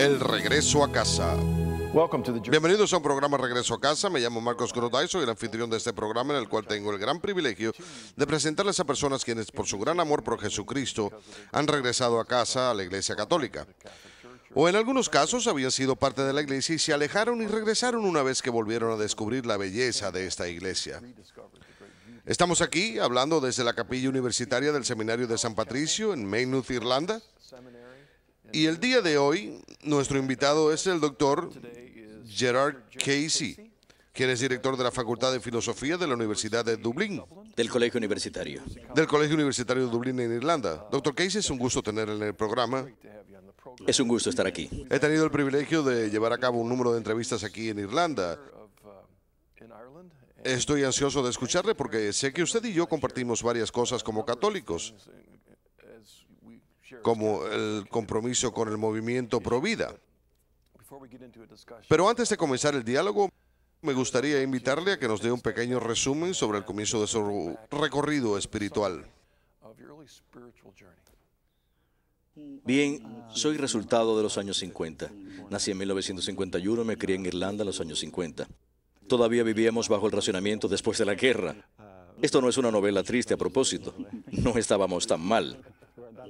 El regreso a casa. Bienvenidos a un programa Regreso a Casa. Me llamo Marcos Grotay, soy el anfitrión de este programa en el cual tengo el gran privilegio de presentarles a personas quienes por su gran amor por Jesucristo han regresado a casa a la Iglesia Católica. O en algunos casos habían sido parte de la iglesia y se alejaron y regresaron una vez que volvieron a descubrir la belleza de esta iglesia. Estamos aquí hablando desde la capilla universitaria del Seminario de San Patricio en Maynooth, Irlanda. Y el día de hoy, nuestro invitado es el doctor Gerard Casey, quien es director de la Facultad de Filosofía de la Universidad de Dublín. Del Colegio Universitario. Del Colegio Universitario de Dublín en Irlanda. Doctor Casey, es un gusto tenerle en el programa. Es un gusto estar aquí. He tenido el privilegio de llevar a cabo un número de entrevistas aquí en Irlanda. Estoy ansioso de escucharle porque sé que usted y yo compartimos varias cosas como católicos como el compromiso con el movimiento Provida. Pero antes de comenzar el diálogo, me gustaría invitarle a que nos dé un pequeño resumen sobre el comienzo de su recorrido espiritual. Bien, soy resultado de los años 50. Nací en 1951 me crié en Irlanda en los años 50. Todavía vivíamos bajo el racionamiento después de la guerra. Esto no es una novela triste a propósito. No estábamos tan mal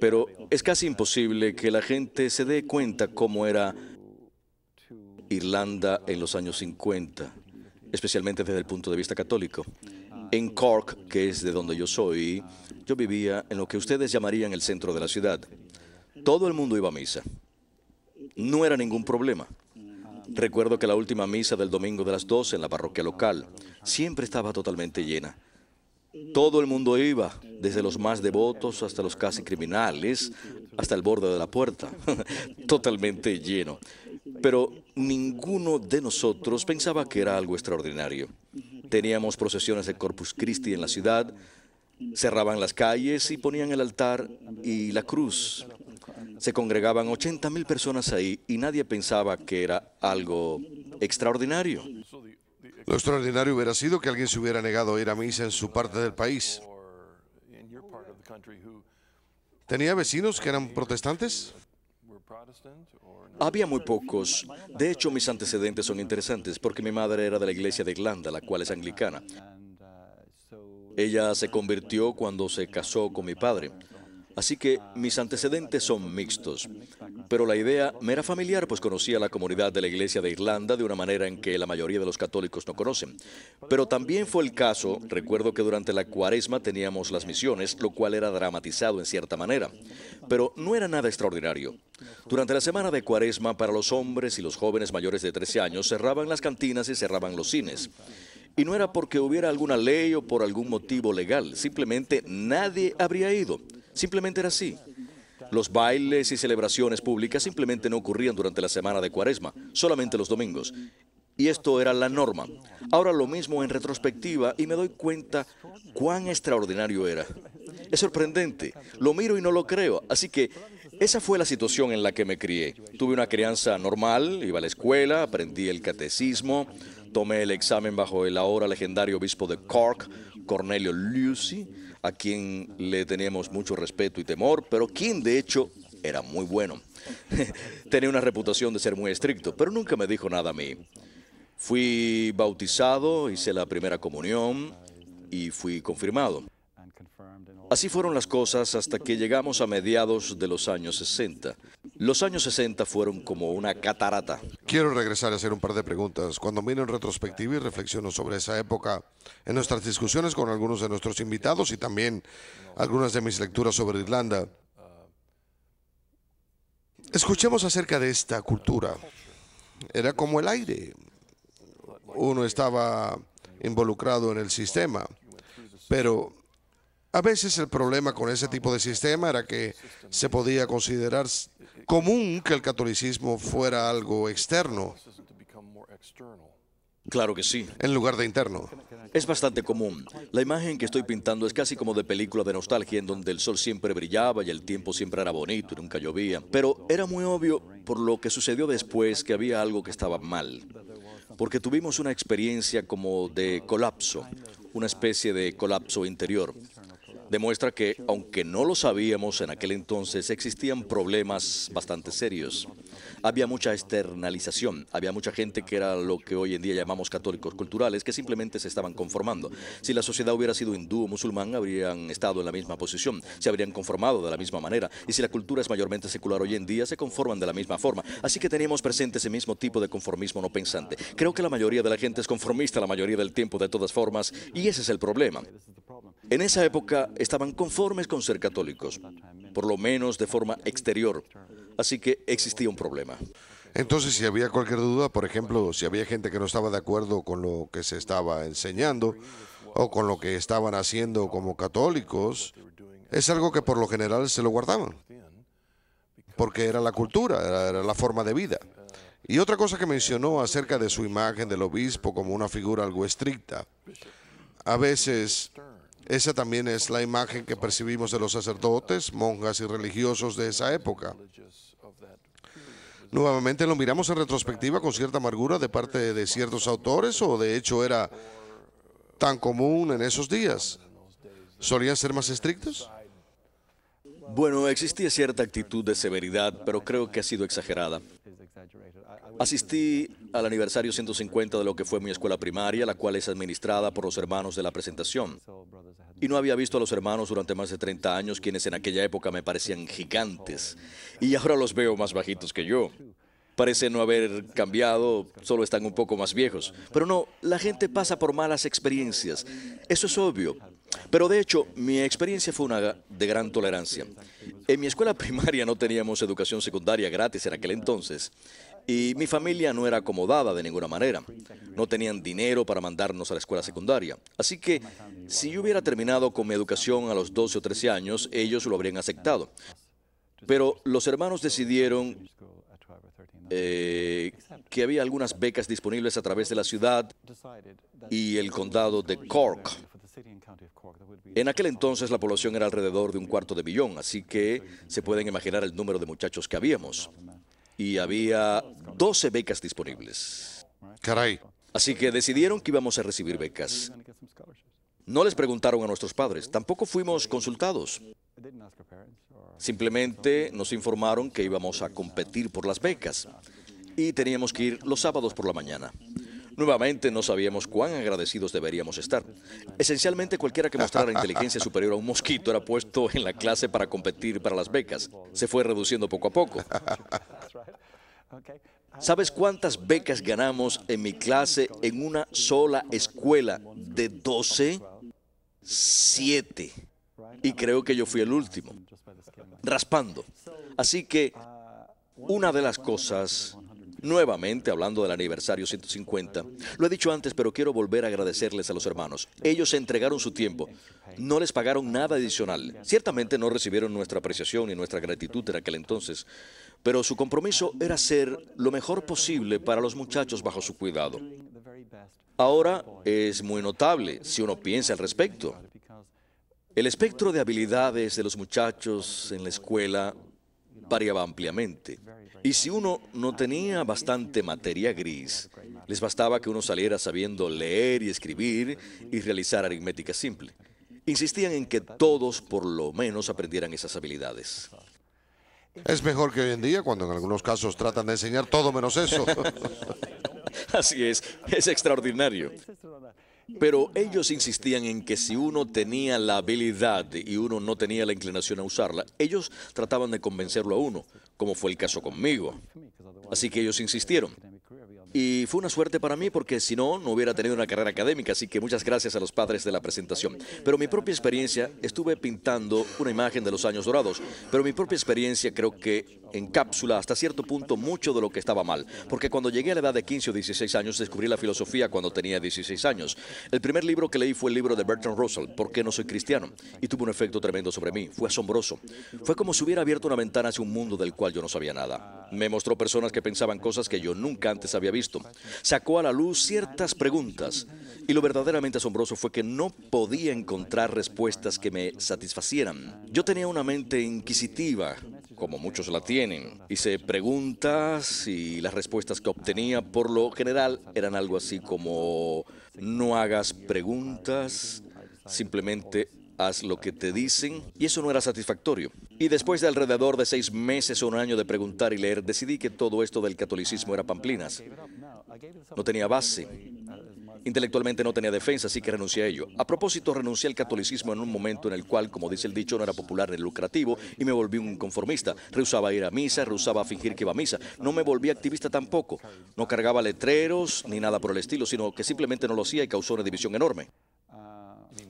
pero es casi imposible que la gente se dé cuenta cómo era Irlanda en los años 50, especialmente desde el punto de vista católico. En Cork, que es de donde yo soy, yo vivía en lo que ustedes llamarían el centro de la ciudad. Todo el mundo iba a misa. No era ningún problema. Recuerdo que la última misa del domingo de las 12 en la parroquia local siempre estaba totalmente llena. Todo el mundo iba, desde los más devotos hasta los casi criminales, hasta el borde de la puerta, totalmente lleno. Pero ninguno de nosotros pensaba que era algo extraordinario. Teníamos procesiones de Corpus Christi en la ciudad, cerraban las calles y ponían el altar y la cruz. Se congregaban 80 mil personas ahí y nadie pensaba que era algo extraordinario. Lo extraordinario hubiera sido que alguien se hubiera negado a ir a misa en su parte del país. ¿Tenía vecinos que eran protestantes? Había muy pocos. De hecho, mis antecedentes son interesantes porque mi madre era de la iglesia de Irlanda, la cual es anglicana. Ella se convirtió cuando se casó con mi padre. Así que mis antecedentes son mixtos. Pero la idea me era familiar, pues conocía la comunidad de la Iglesia de Irlanda de una manera en que la mayoría de los católicos no conocen. Pero también fue el caso, recuerdo que durante la cuaresma teníamos las misiones, lo cual era dramatizado en cierta manera. Pero no era nada extraordinario. Durante la semana de cuaresma, para los hombres y los jóvenes mayores de 13 años, cerraban las cantinas y cerraban los cines. Y no era porque hubiera alguna ley o por algún motivo legal, simplemente nadie habría ido. Simplemente era así. Los bailes y celebraciones públicas simplemente no ocurrían durante la semana de Cuaresma, solamente los domingos. Y esto era la norma. Ahora lo mismo en retrospectiva y me doy cuenta cuán extraordinario era. Es sorprendente, lo miro y no lo creo. Así que esa fue la situación en la que me crié. Tuve una crianza normal, iba a la escuela, aprendí el catecismo, tomé el examen bajo el ahora legendario obispo de Cork, Cornelio Lucy, a quien le teníamos mucho respeto y temor, pero quien de hecho era muy bueno. Tenía una reputación de ser muy estricto, pero nunca me dijo nada a mí. Fui bautizado, hice la primera comunión y fui confirmado. Así fueron las cosas hasta que llegamos a mediados de los años 60. Los años 60 fueron como una catarata. Quiero regresar a hacer un par de preguntas. Cuando miro en retrospectiva y reflexiono sobre esa época, en nuestras discusiones con algunos de nuestros invitados y también algunas de mis lecturas sobre Irlanda, escuchemos acerca de esta cultura. Era como el aire. Uno estaba involucrado en el sistema, pero a veces el problema con ese tipo de sistema era que se podía considerar común que el catolicismo fuera algo externo. Claro que sí. En lugar de interno. Es bastante común. La imagen que estoy pintando es casi como de película de nostalgia, en donde el sol siempre brillaba y el tiempo siempre era bonito y nunca llovía. Pero era muy obvio, por lo que sucedió después, que había algo que estaba mal. Porque tuvimos una experiencia como de colapso, una especie de colapso interior demuestra que, aunque no lo sabíamos en aquel entonces, existían problemas bastante serios. Había mucha externalización, había mucha gente que era lo que hoy en día llamamos católicos culturales, que simplemente se estaban conformando. Si la sociedad hubiera sido hindú o musulmán, habrían estado en la misma posición, se habrían conformado de la misma manera, y si la cultura es mayormente secular hoy en día, se conforman de la misma forma. Así que teníamos presente ese mismo tipo de conformismo no pensante. Creo que la mayoría de la gente es conformista la mayoría del tiempo de todas formas, y ese es el problema. En esa época estaban conformes con ser católicos, por lo menos de forma exterior, así que existía un problema. Entonces, si había cualquier duda, por ejemplo, si había gente que no estaba de acuerdo con lo que se estaba enseñando o con lo que estaban haciendo como católicos, es algo que por lo general se lo guardaban, porque era la cultura, era la forma de vida. Y otra cosa que mencionó acerca de su imagen del obispo como una figura algo estricta. A veces esa también es la imagen que percibimos de los sacerdotes, monjas y religiosos de esa época. Nuevamente lo miramos en retrospectiva con cierta amargura de parte de ciertos autores o de hecho era tan común en esos días. ¿Solían ser más estrictos? Bueno, existía cierta actitud de severidad, pero creo que ha sido exagerada. Asistí al aniversario 150 de lo que fue mi escuela primaria, la cual es administrada por los hermanos de la presentación. Y no había visto a los hermanos durante más de 30 años, quienes en aquella época me parecían gigantes. Y ahora los veo más bajitos que yo. Parece no haber cambiado, solo están un poco más viejos. Pero no, la gente pasa por malas experiencias. Eso es obvio. Pero de hecho, mi experiencia fue una de gran tolerancia. En mi escuela primaria no teníamos educación secundaria gratis en aquel entonces y mi familia no era acomodada de ninguna manera. No tenían dinero para mandarnos a la escuela secundaria. Así que si yo hubiera terminado con mi educación a los 12 o 13 años, ellos lo habrían aceptado. Pero los hermanos decidieron eh, que había algunas becas disponibles a través de la ciudad y el condado de Cork. En aquel entonces la población era alrededor de un cuarto de millón, así que se pueden imaginar el número de muchachos que habíamos. Y había 12 becas disponibles. Caray. Así que decidieron que íbamos a recibir becas. No les preguntaron a nuestros padres, tampoco fuimos consultados. Simplemente nos informaron que íbamos a competir por las becas y teníamos que ir los sábados por la mañana. Nuevamente no sabíamos cuán agradecidos deberíamos estar. Esencialmente cualquiera que mostrara inteligencia superior a un mosquito era puesto en la clase para competir para las becas. Se fue reduciendo poco a poco. ¿Sabes cuántas becas ganamos en mi clase en una sola escuela de 12? 7. Y creo que yo fui el último. Raspando. Así que una de las cosas Nuevamente, hablando del aniversario 150, lo he dicho antes, pero quiero volver a agradecerles a los hermanos. Ellos entregaron su tiempo. No les pagaron nada adicional. Ciertamente no recibieron nuestra apreciación y nuestra gratitud en aquel entonces, pero su compromiso era ser lo mejor posible para los muchachos bajo su cuidado. Ahora es muy notable si uno piensa al respecto. El espectro de habilidades de los muchachos en la escuela variaba ampliamente. Y si uno no tenía bastante materia gris, les bastaba que uno saliera sabiendo leer y escribir y realizar aritmética simple. Insistían en que todos por lo menos aprendieran esas habilidades. Es mejor que hoy en día, cuando en algunos casos tratan de enseñar todo menos eso. Así es, es extraordinario. Pero ellos insistían en que si uno tenía la habilidad y uno no tenía la inclinación a usarla, ellos trataban de convencerlo a uno, como fue el caso conmigo. Así que ellos insistieron. Y fue una suerte para mí porque si no, no hubiera tenido una carrera académica, así que muchas gracias a los padres de la presentación. Pero mi propia experiencia, estuve pintando una imagen de los años dorados, pero mi propia experiencia creo que cápsula hasta cierto punto mucho de lo que estaba mal, porque cuando llegué a la edad de 15 o 16 años descubrí la filosofía cuando tenía 16 años. El primer libro que leí fue el libro de Bertrand Russell, ¿Por qué no soy cristiano? Y tuvo un efecto tremendo sobre mí, fue asombroso. Fue como si hubiera abierto una ventana hacia un mundo del cual yo no sabía nada. Me mostró personas que pensaban cosas que yo nunca antes había visto. Sacó a la luz ciertas preguntas y lo verdaderamente asombroso fue que no podía encontrar respuestas que me satisfacieran. Yo tenía una mente inquisitiva, como muchos la tienen, y se y las respuestas que obtenía por lo general eran algo así como no hagas preguntas, simplemente haz lo que te dicen, y eso no era satisfactorio. Y después de alrededor de seis meses o un año de preguntar y leer, decidí que todo esto del catolicismo era pamplinas. No tenía base. Intelectualmente no tenía defensa, así que renuncié a ello. A propósito, renuncié al catolicismo en un momento en el cual, como dice el dicho, no era popular ni lucrativo y me volví un conformista. Rehusaba ir a misa, rehusaba fingir que iba a misa. No me volví activista tampoco. No cargaba letreros ni nada por el estilo, sino que simplemente no lo hacía y causó una división enorme.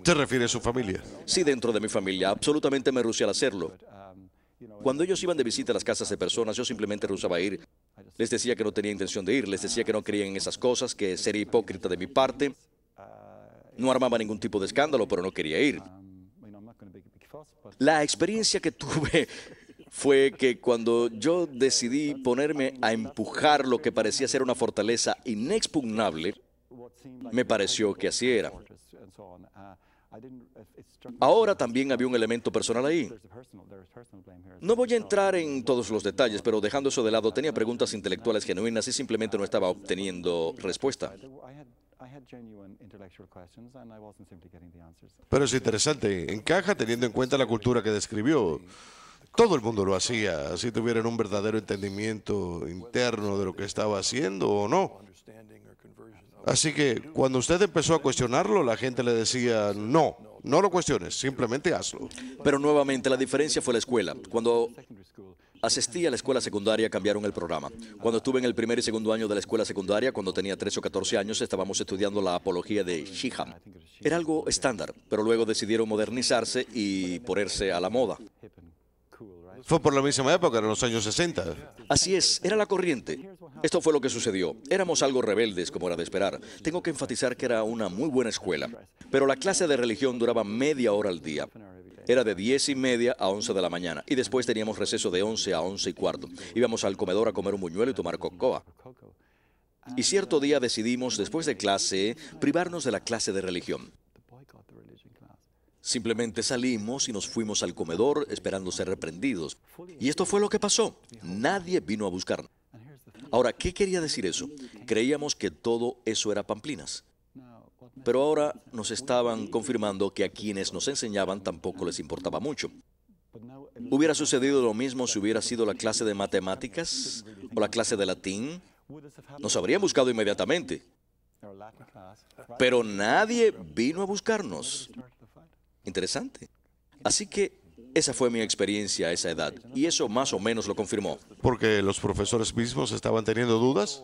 ¿Te refieres a su familia? Sí, dentro de mi familia. Absolutamente me rehusé al hacerlo. Cuando ellos iban de visita a las casas de personas, yo simplemente rehusaba ir. Les decía que no tenía intención de ir, les decía que no creían en esas cosas, que sería hipócrita de mi parte. No armaba ningún tipo de escándalo, pero no quería ir. La experiencia que tuve fue que cuando yo decidí ponerme a empujar lo que parecía ser una fortaleza inexpugnable, me pareció que así era. Ahora también había un elemento personal ahí. No voy a entrar en todos los detalles, pero dejando eso de lado, tenía preguntas intelectuales genuinas y simplemente no estaba obteniendo respuesta. Pero es interesante, encaja teniendo en cuenta la cultura que describió. Todo el mundo lo hacía, así tuvieran un verdadero entendimiento interno de lo que estaba haciendo o no. Así que cuando usted empezó a cuestionarlo, la gente le decía, no, no lo cuestiones, simplemente hazlo. Pero nuevamente la diferencia fue la escuela. Cuando asistí a la escuela secundaria cambiaron el programa. Cuando estuve en el primer y segundo año de la escuela secundaria, cuando tenía 13 o 14 años, estábamos estudiando la apología de Shiham. Era algo estándar, pero luego decidieron modernizarse y ponerse a la moda. Fue por la misma época, en los años 60. Así es, era la corriente. Esto fue lo que sucedió. Éramos algo rebeldes, como era de esperar. Tengo que enfatizar que era una muy buena escuela. Pero la clase de religión duraba media hora al día. Era de 10 y media a 11 de la mañana. Y después teníamos receso de 11 a 11 y cuarto. Íbamos al comedor a comer un buñuelo y tomar cocoa. Y cierto día decidimos, después de clase, privarnos de la clase de religión. Simplemente salimos y nos fuimos al comedor esperando ser reprendidos. Y esto fue lo que pasó. Nadie vino a buscarnos. Ahora, ¿qué quería decir eso? Creíamos que todo eso era pamplinas. Pero ahora nos estaban confirmando que a quienes nos enseñaban tampoco les importaba mucho. ¿Hubiera sucedido lo mismo si hubiera sido la clase de matemáticas o la clase de latín? Nos habrían buscado inmediatamente. Pero nadie vino a buscarnos. Interesante. Así que esa fue mi experiencia a esa edad y eso más o menos lo confirmó. ¿Porque los profesores mismos estaban teniendo dudas?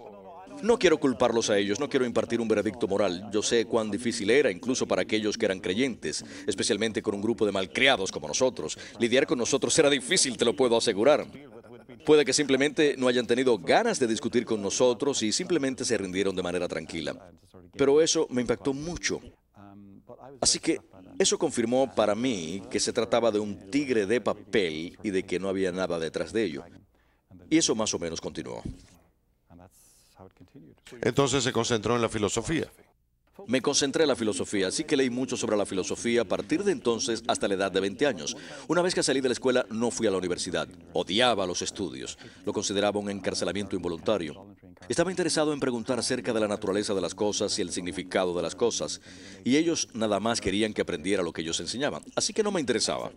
No quiero culparlos a ellos, no quiero impartir un veredicto moral. Yo sé cuán difícil era, incluso para aquellos que eran creyentes, especialmente con un grupo de malcriados como nosotros. Lidiar con nosotros era difícil, te lo puedo asegurar. Puede que simplemente no hayan tenido ganas de discutir con nosotros y simplemente se rindieron de manera tranquila. Pero eso me impactó mucho. Así que eso confirmó para mí que se trataba de un tigre de papel y de que no había nada detrás de ello. Y eso más o menos continuó. Entonces se concentró en la filosofía. Me concentré en la filosofía, así que leí mucho sobre la filosofía a partir de entonces hasta la edad de 20 años. Una vez que salí de la escuela no fui a la universidad. Odiaba los estudios. Lo consideraba un encarcelamiento involuntario. Estaba interesado en preguntar acerca de la naturaleza de las cosas y el significado de las cosas, y ellos nada más querían que aprendiera lo que ellos enseñaban, así que no me interesaba,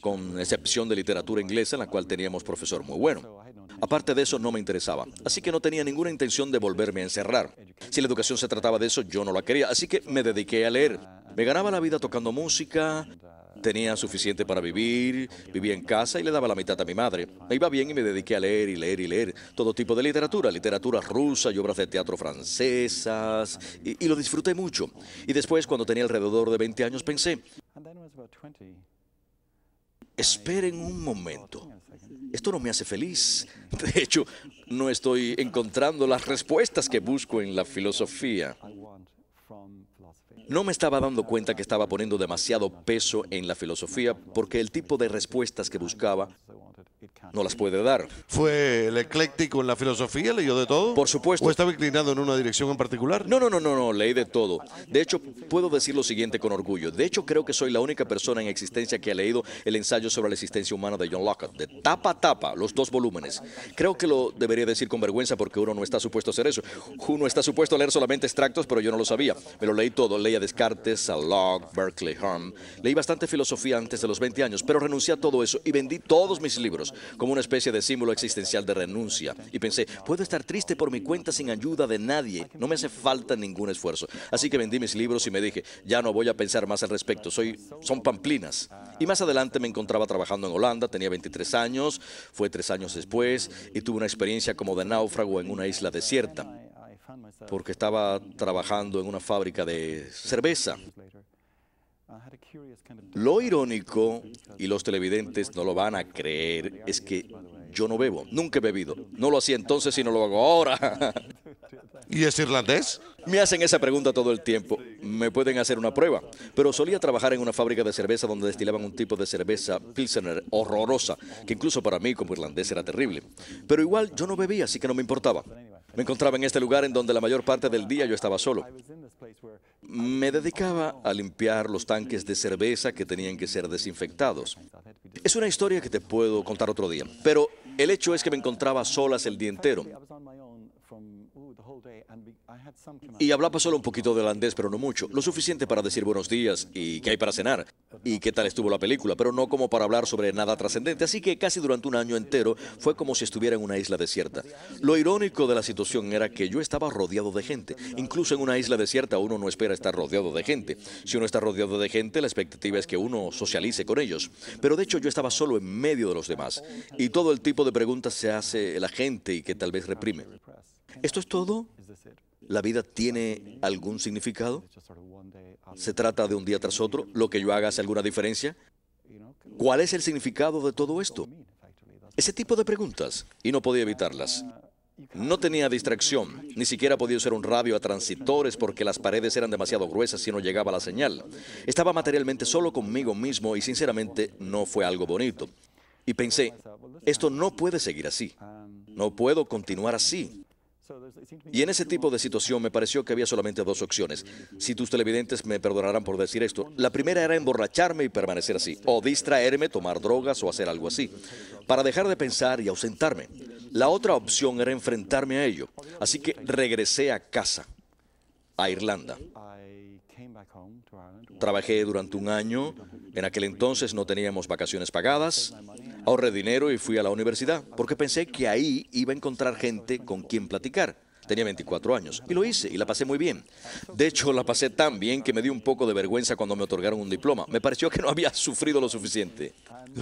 con excepción de literatura inglesa en la cual teníamos profesor muy bueno. Aparte de eso, no me interesaba. Así que no tenía ninguna intención de volverme a encerrar. Si la educación se trataba de eso, yo no la quería. Así que me dediqué a leer. Me ganaba la vida tocando música, Tenía suficiente para vivir, vivía en casa y le daba la mitad a mi madre. Me iba bien y me dediqué a leer y leer y leer todo tipo de literatura, literatura rusa y obras de teatro francesas, y, y lo disfruté mucho. Y después, cuando tenía alrededor de 20 años, pensé, esperen un momento. Esto no me hace feliz. De hecho, no estoy encontrando las respuestas que busco en la filosofía. No me estaba dando cuenta que estaba poniendo demasiado peso en la filosofía porque el tipo de respuestas que buscaba no las puede dar. ¿Fue el ecléctico en la filosofía? ¿Leyó de todo? Por supuesto. ¿O estaba inclinado en una dirección en particular? No, no, no, no, no, leí de todo. De hecho, puedo decir lo siguiente con orgullo. De hecho, creo que soy la única persona en existencia que ha leído el ensayo sobre la existencia humana de John Locke, de tapa a tapa, los dos volúmenes. Creo que lo debería decir con vergüenza porque uno no está supuesto a hacer eso. Uno está supuesto a leer solamente extractos, pero yo no lo sabía. Me lo leí todo. Leí a Descartes, a Locke, Berkeley, Hume. Leí bastante filosofía antes de los 20 años, pero renuncié a todo eso y vendí todos mis libros como una especie de símbolo existencial de renuncia. Y pensé, puedo estar triste por mi cuenta sin ayuda de nadie. No me hace falta ningún esfuerzo. Así que vendí mis libros y me dije, ya no voy a pensar más al respecto. Soy, son pamplinas. Y más adelante me encontraba trabajando en Holanda. Tenía 23 años. Fue tres años después y tuve una experiencia como de náufrago en una isla desierta porque estaba trabajando en una fábrica de cerveza. Lo irónico, y los televidentes no lo van a creer, es que yo no bebo, nunca he bebido. No lo hacía entonces y no lo hago ahora. ¿Y es irlandés? Me hacen esa pregunta todo el tiempo. Me pueden hacer una prueba. Pero solía trabajar en una fábrica de cerveza donde destilaban un tipo de cerveza Pilsener horrorosa, que incluso para mí como irlandés era terrible. Pero igual yo no bebía, así que no me importaba. Me encontraba en este lugar en donde la mayor parte del día yo estaba solo. Me dedicaba a limpiar los tanques de cerveza que tenían que ser desinfectados. Es una historia que te puedo contar otro día, pero el hecho es que me encontraba solas el día entero. Y hablaba solo un poquito de holandés, pero no mucho. Lo suficiente para decir buenos días y qué hay para cenar y qué tal estuvo la película, pero no como para hablar sobre nada trascendente. Así que casi durante un año entero fue como si estuviera en una isla desierta. Lo irónico de la situación era que yo estaba rodeado de gente. Incluso en una isla desierta uno no espera estar rodeado de gente. Si uno está rodeado de gente, la expectativa es que uno socialice con ellos. Pero de hecho yo estaba solo en medio de los demás. Y todo el tipo de preguntas se hace la gente y que tal vez reprime. ¿Esto es todo? ¿La vida tiene algún significado? ¿Se trata de un día tras otro? ¿Lo que yo haga hace alguna diferencia? ¿Cuál es el significado de todo esto? Ese tipo de preguntas, y no podía evitarlas. No tenía distracción, ni siquiera podía usar un radio a transitores porque las paredes eran demasiado gruesas y no llegaba la señal. Estaba materialmente solo conmigo mismo y sinceramente no fue algo bonito. Y pensé, esto no puede seguir así. No puedo continuar así. Y en ese tipo de situación me pareció que había solamente dos opciones. Si tus televidentes me perdonarán por decir esto, la primera era emborracharme y permanecer así, o distraerme, tomar drogas o hacer algo así, para dejar de pensar y ausentarme. La otra opción era enfrentarme a ello. Así que regresé a casa, a Irlanda. Trabajé durante un año. En aquel entonces no teníamos vacaciones pagadas. Ahorré dinero y fui a la universidad porque pensé que ahí iba a encontrar gente con quien platicar. Tenía 24 años y lo hice y la pasé muy bien. De hecho, la pasé tan bien que me di un poco de vergüenza cuando me otorgaron un diploma. Me pareció que no había sufrido lo suficiente.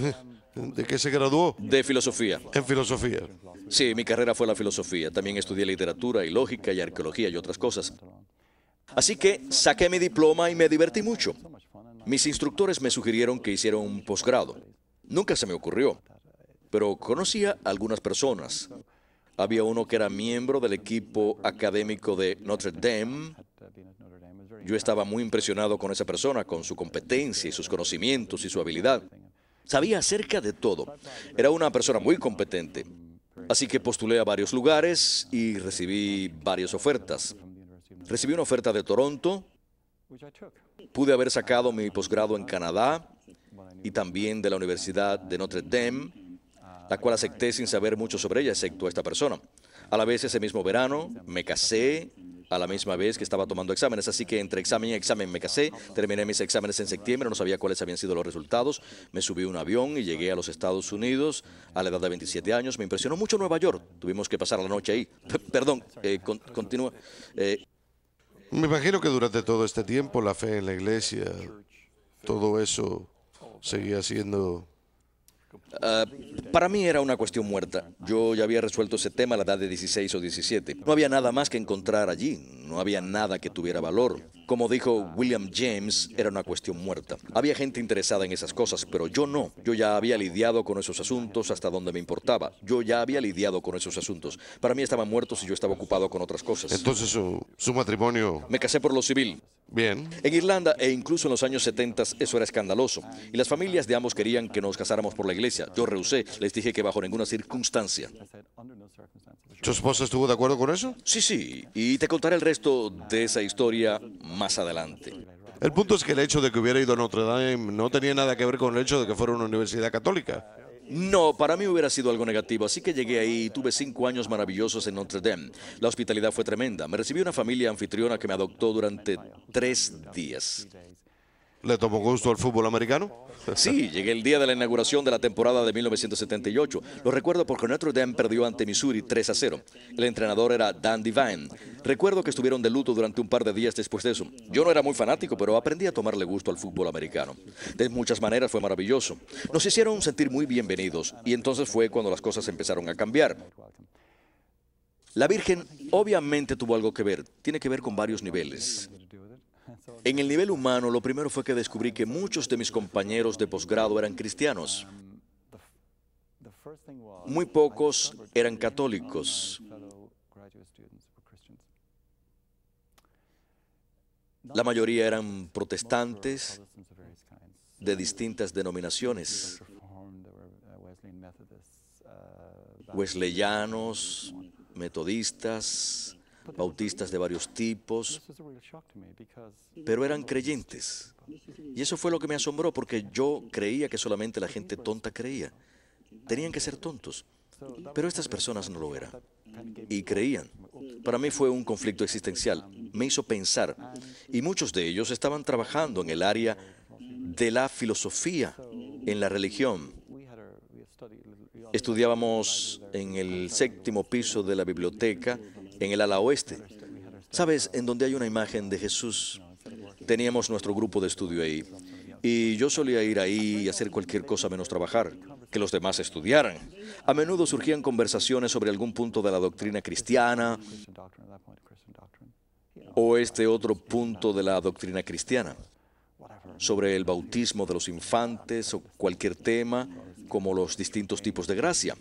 ¿De qué se graduó? De filosofía. ¿En filosofía? Sí, mi carrera fue la filosofía. También estudié literatura y lógica y arqueología y otras cosas. Así que saqué mi diploma y me divertí mucho. Mis instructores me sugirieron que hiciera un posgrado. Nunca se me ocurrió, pero conocía a algunas personas. Había uno que era miembro del equipo académico de Notre Dame. Yo estaba muy impresionado con esa persona, con su competencia y sus conocimientos y su habilidad. Sabía acerca de todo. Era una persona muy competente. Así que postulé a varios lugares y recibí varias ofertas. Recibí una oferta de Toronto. Pude haber sacado mi posgrado en Canadá y también de la Universidad de Notre Dame, la cual acepté sin saber mucho sobre ella, excepto a esta persona. A la vez, ese mismo verano, me casé a la misma vez que estaba tomando exámenes, así que entre examen y examen me casé, terminé mis exámenes en septiembre, no sabía cuáles habían sido los resultados, me subí un avión y llegué a los Estados Unidos a la edad de 27 años, me impresionó mucho Nueva York, tuvimos que pasar la noche ahí, perdón, eh, continúa. Eh. Me imagino que durante todo este tiempo la fe en la iglesia, todo eso seguía siendo... Ah, para mí era una cuestión muerta. Yo ya había resuelto ese tema a la edad de 16 o 17. No había nada más que encontrar allí, no había nada que tuviera valor. Como dijo William James, era una cuestión muerta. Había gente interesada en esas cosas, pero yo no. Yo ya había lidiado con esos asuntos hasta donde me importaba. Yo ya había lidiado con esos asuntos. Para mí estaban muertos y yo estaba ocupado con otras cosas. Entonces su, matrimonio... Me casé por lo civil. Bien. En Irlanda e incluso en los años 70 eso era escandaloso. Y las familias de ambos querían que nos casáramos por la iglesia. Yo rehusé. Les dije que bajo ninguna circunstancia. ¿Tu esposa estuvo de acuerdo con eso? Sí, sí, y te contaré el resto de esa historia más adelante. El punto es que el hecho de que hubiera ido a Notre Dame no tenía nada que ver con el hecho de que fuera una universidad católica. No, para mí hubiera sido algo negativo, así que llegué ahí y tuve cinco años maravillosos en Notre Dame. La hospitalidad fue tremenda. Me recibió una familia anfitriona que me adoptó durante tres días. ¿Le tomó gusto al fútbol americano? Sí, llegué el día de la inauguración de la temporada de 1978. Lo recuerdo porque Notre Dame perdió ante Missouri 3 a 0. El entrenador era Dan Devine. Recuerdo que estuvieron de luto durante un par de días después de eso. Yo no era muy fanático, pero aprendí a tomarle gusto al fútbol americano. De muchas maneras fue maravilloso. Nos hicieron sentir muy bienvenidos y entonces fue cuando las cosas empezaron a cambiar. La Virgen obviamente tuvo algo que ver, tiene que ver con varios niveles. En el nivel humano, lo primero fue que descubrí que muchos de mis compañeros de posgrado eran cristianos. Muy pocos eran católicos. La mayoría eran protestantes de distintas denominaciones, wesleyanos, metodistas, bautistas de varios tipos, pero eran creyentes. Y eso fue lo que me asombró porque yo creía que solamente la gente tonta creía. Tenían que ser tontos, pero estas personas no lo eran. Y creían. Para mí fue un conflicto existencial. Me hizo pensar. Y muchos de ellos estaban trabajando en el área de la filosofía, en la religión. Estudiábamos en el séptimo piso de la biblioteca en el ala oeste. ¿Sabes? En donde hay una imagen de Jesús. Teníamos nuestro grupo de estudio ahí. Y yo solía ir ahí y hacer cualquier cosa menos trabajar, que los demás estudiaran. A menudo surgían conversaciones sobre algún punto de la doctrina cristiana o este otro punto de la doctrina cristiana, sobre el bautismo de los infantes o cualquier tema como los distintos tipos de gracia.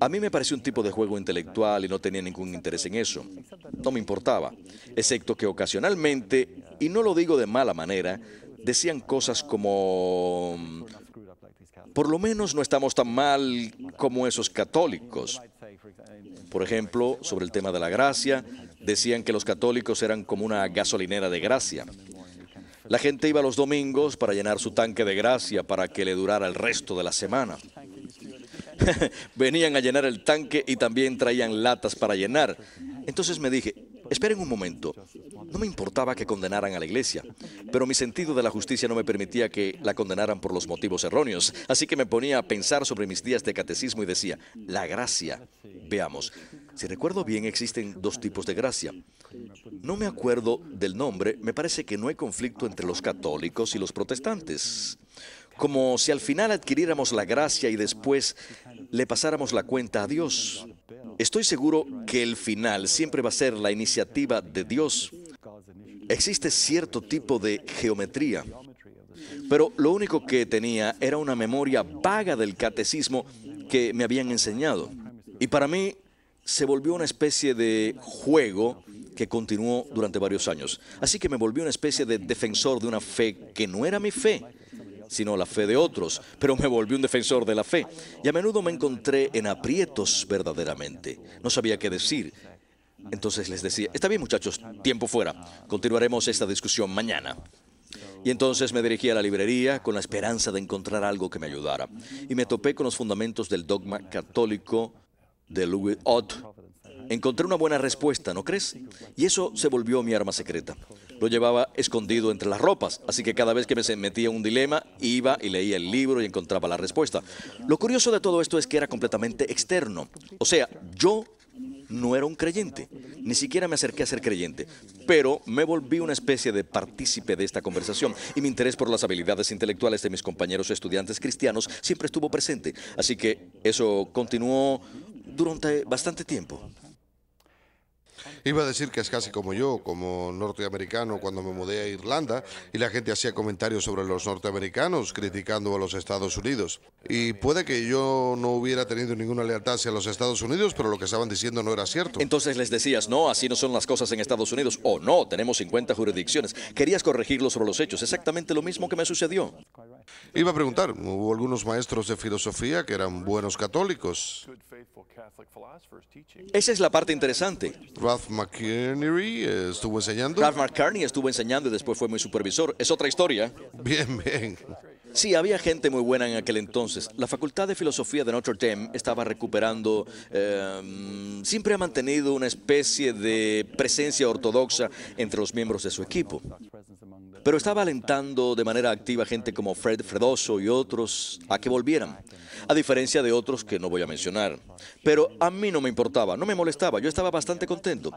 A mí me pareció un tipo de juego intelectual y no tenía ningún interés en eso. No me importaba, excepto que ocasionalmente, y no lo digo de mala manera, decían cosas como, por lo menos no estamos tan mal como esos católicos. Por ejemplo, sobre el tema de la gracia, decían que los católicos eran como una gasolinera de gracia. La gente iba los domingos para llenar su tanque de gracia para que le durara el resto de la semana. Venían a llenar el tanque y también traían latas para llenar. Entonces me dije, esperen un momento, no me importaba que condenaran a la iglesia, pero mi sentido de la justicia no me permitía que la condenaran por los motivos erróneos. Así que me ponía a pensar sobre mis días de catecismo y decía, la gracia, veamos. Si recuerdo bien, existen dos tipos de gracia. No me acuerdo del nombre, me parece que no hay conflicto entre los católicos y los protestantes como si al final adquiriéramos la gracia y después le pasáramos la cuenta a Dios. Estoy seguro que el final siempre va a ser la iniciativa de Dios. Existe cierto tipo de geometría, pero lo único que tenía era una memoria vaga del catecismo que me habían enseñado. Y para mí se volvió una especie de juego que continuó durante varios años. Así que me volvió una especie de defensor de una fe que no era mi fe sino la fe de otros, pero me volví un defensor de la fe y a menudo me encontré en aprietos verdaderamente. No sabía qué decir. Entonces les decía, está bien muchachos, tiempo fuera, continuaremos esta discusión mañana. Y entonces me dirigí a la librería con la esperanza de encontrar algo que me ayudara. Y me topé con los fundamentos del dogma católico de Louis Ott. Encontré una buena respuesta, ¿no crees? Y eso se volvió mi arma secreta lo llevaba escondido entre las ropas, así que cada vez que me metía un dilema, iba y leía el libro y encontraba la respuesta. Lo curioso de todo esto es que era completamente externo, o sea, yo no era un creyente, ni siquiera me acerqué a ser creyente, pero me volví una especie de partícipe de esta conversación y mi interés por las habilidades intelectuales de mis compañeros estudiantes cristianos siempre estuvo presente, así que eso continuó durante bastante tiempo. Iba a decir que es casi como yo, como norteamericano, cuando me mudé a Irlanda y la gente hacía comentarios sobre los norteamericanos criticando a los Estados Unidos. Y puede que yo no hubiera tenido ninguna lealtad hacia los Estados Unidos, pero lo que estaban diciendo no era cierto. Entonces les decías, no, así no son las cosas en Estados Unidos, o no, tenemos 50 jurisdicciones. Querías corregirlo sobre los hechos, exactamente lo mismo que me sucedió. Iba a preguntar, hubo algunos maestros de filosofía que eran buenos católicos. Esa es la parte interesante. Ralph McInerney estuvo enseñando. Ralph estuvo enseñando y después fue mi supervisor. Es otra historia. Bien, bien. Sí, había gente muy buena en aquel entonces. La Facultad de Filosofía de Notre Dame estaba recuperando, em, siempre ha mantenido una especie de presencia ortodoxa entre los miembros de su equipo pero estaba alentando de manera activa gente como Fred Fredoso y otros a que volvieran, a diferencia de otros que no voy a mencionar. Pero a mí no me importaba, no me molestaba, yo estaba bastante contento.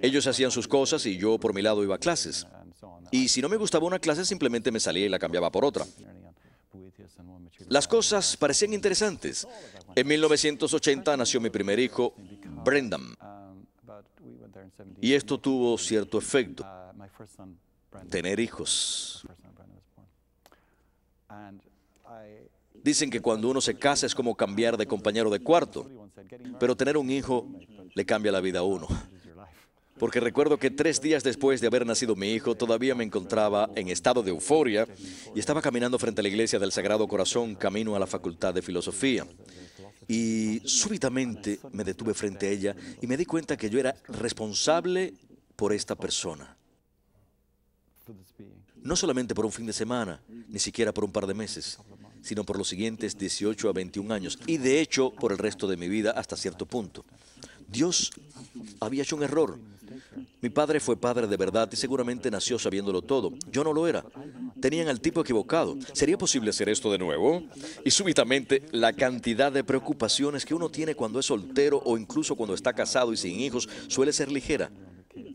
Ellos hacían sus cosas y yo por mi lado iba a clases. Y si no me gustaba una clase, simplemente me salía y la cambiaba por otra. Las cosas parecían interesantes. En 1980 nació mi primer hijo, Brendan. Y esto tuvo cierto efecto tener hijos. Dicen que cuando uno se casa es como cambiar de compañero de cuarto, pero tener un hijo le cambia la vida a uno. Porque recuerdo que tres días después de haber nacido mi hijo, todavía me encontraba en estado de euforia y estaba caminando frente a la iglesia del Sagrado Corazón, camino a la Facultad de Filosofía. Y súbitamente me detuve frente a ella y me di cuenta que yo era responsable por esta persona. No solamente por un fin de semana, ni siquiera por un par de meses, sino por los siguientes 18 a 21 años y de hecho por el resto de mi vida hasta cierto punto. Dios había hecho un error. Mi padre fue padre de verdad y seguramente nació sabiéndolo todo. Yo no lo era. Tenían al tipo equivocado. ¿Sería posible hacer esto de nuevo? Y súbitamente la cantidad de preocupaciones que uno tiene cuando es soltero o incluso cuando está casado y sin hijos suele ser ligera.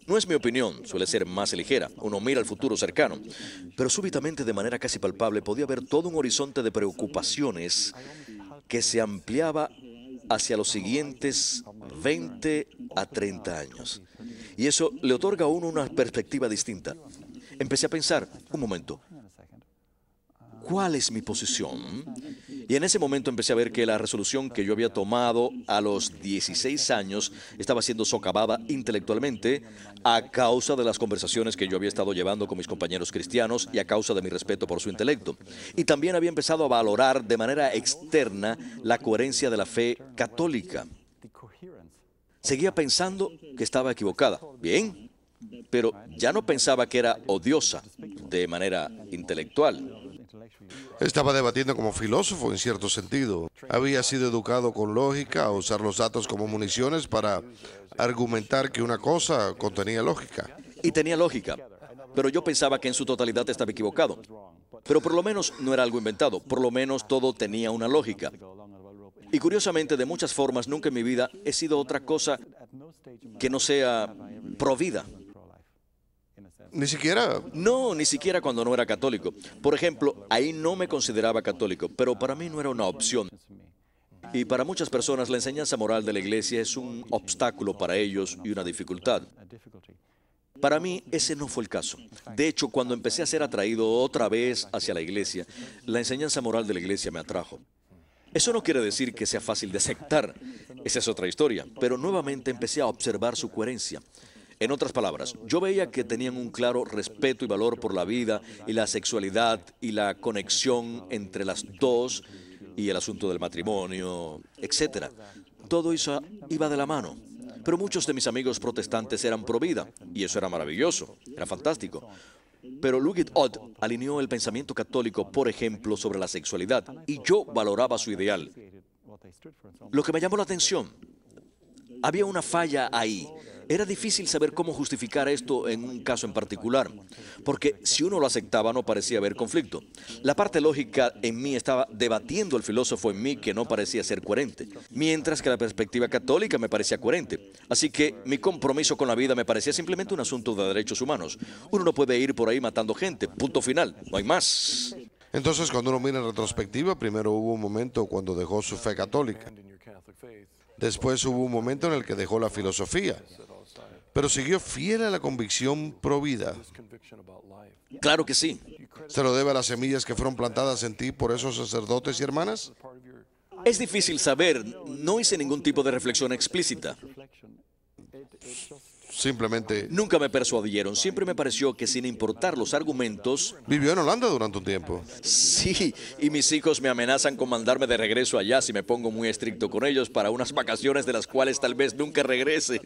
No es mi opinión, suele ser más ligera, uno mira al futuro cercano, pero súbitamente de manera casi palpable podía ver todo un horizonte de preocupaciones que se ampliaba hacia los siguientes 20 a 30 años. Y eso le otorga a uno una perspectiva distinta. Empecé a pensar, un momento, ¿cuál es mi posición? Y en ese momento empecé a ver que la resolución que yo había tomado a los 16 años estaba siendo socavada intelectualmente a causa de las conversaciones que yo había estado llevando con mis compañeros cristianos y a causa de mi respeto por su intelecto. Y también había empezado a valorar de manera externa la coherencia de la fe católica. Seguía pensando que estaba equivocada. Bien, pero ya no pensaba que era odiosa de manera intelectual. Estaba debatiendo como filósofo en cierto sentido. Había sido educado con lógica a usar los datos como municiones para argumentar que una cosa contenía lógica. Y tenía lógica, pero yo pensaba que en su totalidad estaba equivocado. Pero por lo menos no era algo inventado, por lo menos todo tenía una lógica. Y curiosamente, de muchas formas, nunca en mi vida he sido otra cosa que no sea provida. Ni siquiera. No, ni siquiera cuando no era católico. Por ejemplo, ahí no me consideraba católico, pero para mí no era una opción. Y para muchas personas la enseñanza moral de la iglesia es un obstáculo para ellos y una dificultad. Para mí ese no fue el caso. De hecho, cuando empecé a ser atraído otra vez hacia la iglesia, la enseñanza moral de la iglesia me atrajo. Eso no quiere decir que sea fácil de aceptar, esa es otra historia, pero nuevamente empecé a observar su coherencia. En otras palabras, yo veía que tenían un claro respeto y valor por la vida y la sexualidad y la conexión entre las dos y el asunto del matrimonio, etc. Todo eso iba de la mano. Pero muchos de mis amigos protestantes eran pro vida y eso era maravilloso, era fantástico. Pero Lugit Ott alineó el pensamiento católico, por ejemplo, sobre la sexualidad y yo valoraba su ideal. Lo que me llamó la atención, había una falla ahí era difícil saber cómo justificar esto en un caso en particular, porque si uno lo aceptaba no parecía haber conflicto. La parte lógica en mí estaba debatiendo al filósofo en mí que no parecía ser coherente, mientras que la perspectiva católica me parecía coherente. Así que mi compromiso con la vida me parecía simplemente un asunto de derechos humanos. Uno no puede ir por ahí matando gente, punto final, no hay más. Entonces, cuando uno mira en retrospectiva, primero hubo un momento cuando dejó su fe católica. Después hubo un momento en el que dejó la filosofía pero siguió fiel a la convicción provida. Claro que sí. ¿Se lo debe a las semillas que fueron plantadas en ti por esos sacerdotes y hermanas? Es difícil saber, no hice ningún tipo de reflexión explícita simplemente... Nunca me persuadieron, siempre me pareció que sin importar los argumentos... Vivió en Holanda durante un tiempo. Sí, y mis hijos me amenazan con mandarme de regreso allá si me pongo muy estricto con ellos para unas vacaciones de las cuales tal vez nunca regrese.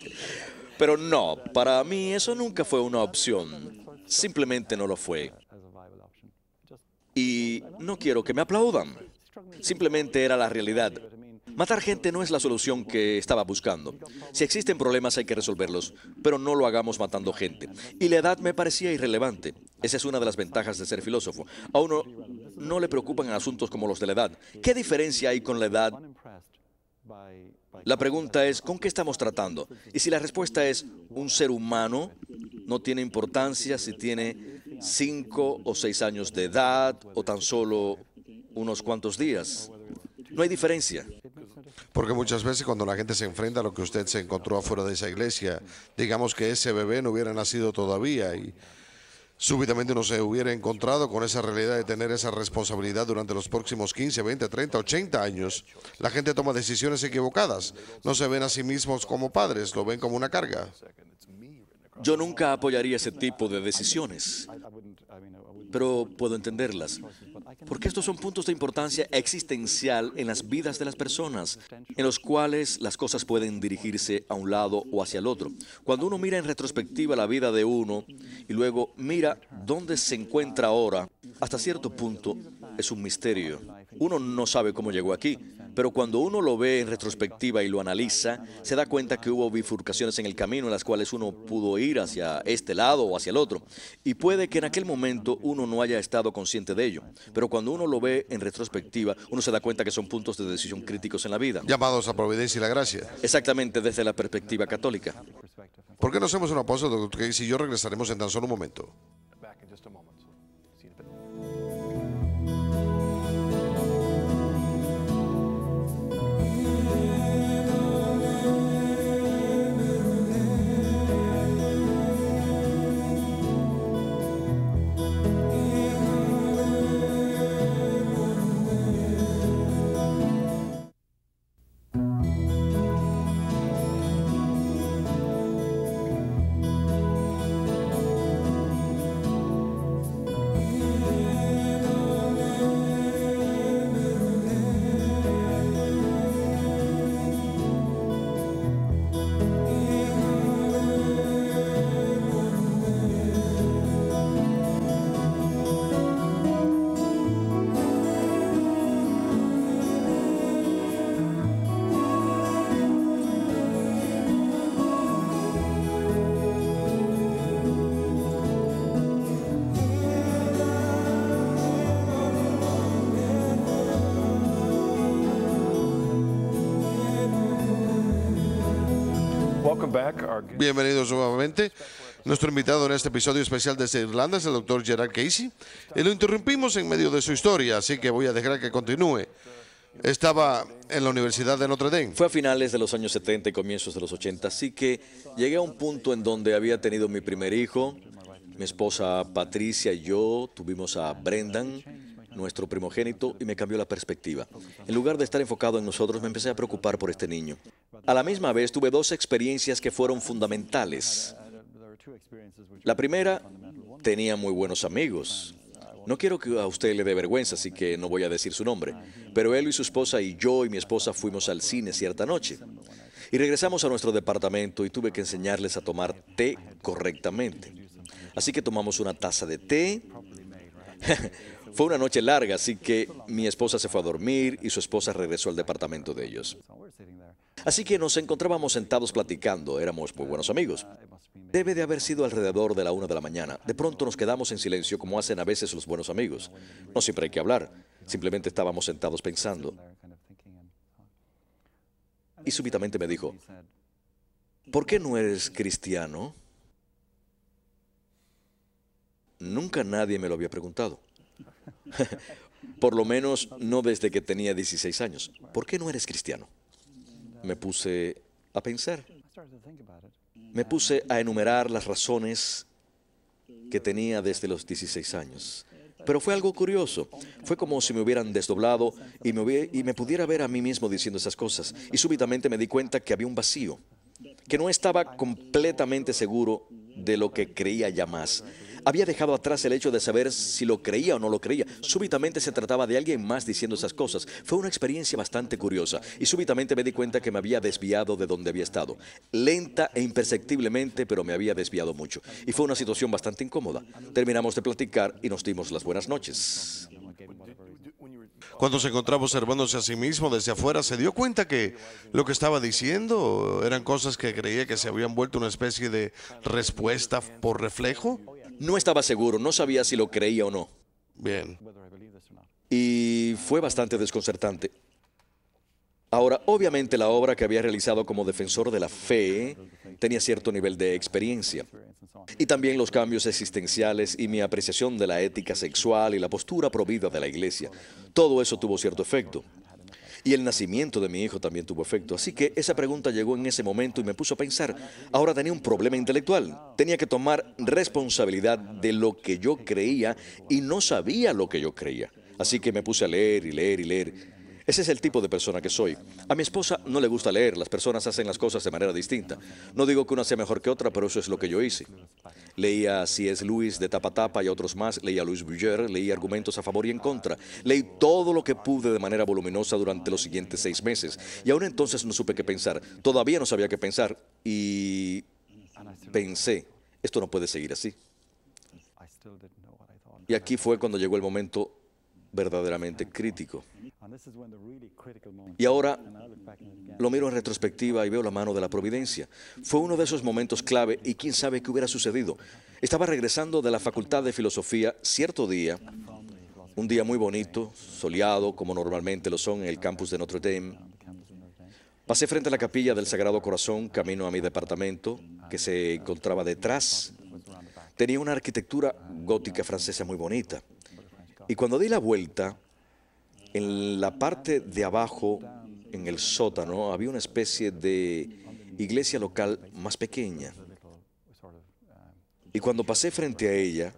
Pero no, para mí eso nunca fue una opción. Simplemente no lo fue. Y no quiero que me aplaudan. Simplemente era la realidad. Matar gente no es la solución que estaba buscando. Si existen problemas hay que resolverlos, pero no lo hagamos matando gente. Y la edad me parecía irrelevante. Esa es una de las ventajas de ser filósofo. A uno no le preocupan asuntos como los de la edad. ¿Qué diferencia hay con la edad? La pregunta es, ¿con qué estamos tratando? Y si la respuesta es, un ser humano no tiene importancia si tiene cinco o seis años de edad o tan solo unos cuantos días. No hay diferencia porque muchas veces cuando la gente se enfrenta a lo que usted se encontró afuera de esa iglesia, digamos que ese bebé no hubiera nacido todavía y súbitamente no se hubiera encontrado con esa realidad de tener esa responsabilidad durante los próximos 15, 20, 30, 80 años, la gente toma decisiones equivocadas, no se ven a sí mismos como padres, lo ven como una carga. Yo nunca apoyaría ese tipo de decisiones pero puedo entenderlas, porque estos son puntos de importancia existencial en las vidas de las personas, en los cuales las cosas pueden dirigirse a un lado o hacia el otro. Cuando uno mira en retrospectiva la vida de uno y luego mira dónde se encuentra ahora, hasta cierto punto es un misterio. Uno no sabe cómo llegó aquí, pero cuando uno lo ve en retrospectiva y lo analiza, se da cuenta que hubo bifurcaciones en el camino en las cuales uno pudo ir hacia este lado o hacia el otro. Y puede que en aquel momento uno no haya estado consciente de ello, pero cuando uno lo ve en retrospectiva, uno se da cuenta que son puntos de decisión críticos en la vida. Llamados a providencia y la gracia. Exactamente, desde la perspectiva católica. ¿Por qué no hacemos una pausa, Que si yo regresaremos en tan solo un momento. Bienvenidos nuevamente. Nuestro invitado en este episodio especial desde Irlanda es el doctor Gerald Casey. Y lo interrumpimos en medio de su historia, así que voy a dejar que continúe. Estaba en la Universidad de Notre Dame. Fue a finales de los años 70 y comienzos de los 80, así que llegué a un punto en donde había tenido mi primer hijo. Mi esposa Patricia y yo tuvimos a Brendan nuestro primogénito, y me cambió la perspectiva. En lugar de estar enfocado en nosotros, me empecé a preocupar por este niño. A la misma vez, tuve dos experiencias que fueron fundamentales. La primera, tenía muy buenos amigos. No quiero que a usted le dé vergüenza, así que no voy a decir su nombre, pero él y su esposa y yo y mi esposa fuimos al cine cierta noche. Y regresamos a nuestro departamento y tuve que enseñarles a tomar té correctamente. Así que tomamos una taza de té, Fue una noche larga, así que mi esposa se fue a dormir y su esposa regresó al departamento de ellos. Así que nos encontrábamos sentados platicando, éramos muy buenos amigos. Debe de haber sido alrededor de la una de la mañana. De pronto nos quedamos en silencio, como hacen a veces los buenos amigos. No siempre hay que hablar, simplemente estábamos sentados pensando. Y súbitamente me dijo, ¿por qué no eres cristiano? Nunca nadie me lo había preguntado. Por lo menos no desde que tenía 16 años. ¿Por qué no eres cristiano? Me puse a pensar. Me puse a enumerar las razones que tenía desde los 16 años. Pero fue algo curioso. Fue como si me hubieran desdoblado y me, y me pudiera ver a mí mismo diciendo esas cosas. Y súbitamente me di cuenta que había un vacío, que no estaba completamente seguro de lo que creía ya más. Había dejado atrás el hecho de saber si lo creía o no lo creía. Súbitamente se trataba de alguien más diciendo esas cosas. Fue una experiencia bastante curiosa y súbitamente me di cuenta que me había desviado de donde había estado. Lenta e imperceptiblemente, pero me había desviado mucho. Y fue una situación bastante incómoda. Terminamos de platicar y nos dimos las buenas noches. Cuando se encontraba observándose a sí mismo desde afuera, se dio cuenta que lo que estaba diciendo eran cosas que creía que se habían vuelto una especie de respuesta por reflejo. No estaba seguro, no sabía si lo creía o no. Bien. Y fue bastante desconcertante. Ahora, obviamente la obra que había realizado como defensor de la fe tenía cierto nivel de experiencia. Y también los cambios existenciales y mi apreciación de la ética sexual y la postura provida de la iglesia. Todo eso tuvo cierto efecto. Y el nacimiento de mi hijo también tuvo efecto. Así que esa pregunta llegó en ese momento y me puso a pensar. Ahora tenía un problema intelectual. Tenía que tomar responsabilidad de lo que yo creía y no sabía lo que yo creía. Así que me puse a leer y leer y leer ese es el tipo de persona que soy. A mi esposa no le gusta leer, las personas hacen las cosas de manera distinta. No digo que una sea mejor que otra, pero eso es lo que yo hice. Leía a es Luis de Tapa Tapa y a otros más, leía a Luis Buller, leí argumentos a favor y en contra. Leí todo lo que pude de manera voluminosa durante los siguientes seis meses. Y aún entonces no supe qué pensar. Todavía no sabía qué pensar. Y pensé, esto no puede seguir así. Y aquí fue cuando llegó el momento verdaderamente crítico. Y ahora lo miro en retrospectiva y veo la mano de la providencia. Fue uno de esos momentos clave y quién sabe qué hubiera sucedido. Estaba regresando de la Facultad de Filosofía cierto día, un día muy bonito, soleado, como normalmente lo son en el campus de Notre Dame. Pasé frente a la capilla del Sagrado Corazón, camino a mi departamento, que se encontraba detrás. Tenía una arquitectura gótica francesa muy bonita. Y cuando di la vuelta, en la parte de abajo, en el sótano, había una especie de iglesia local más pequeña. Y cuando pasé frente a ella,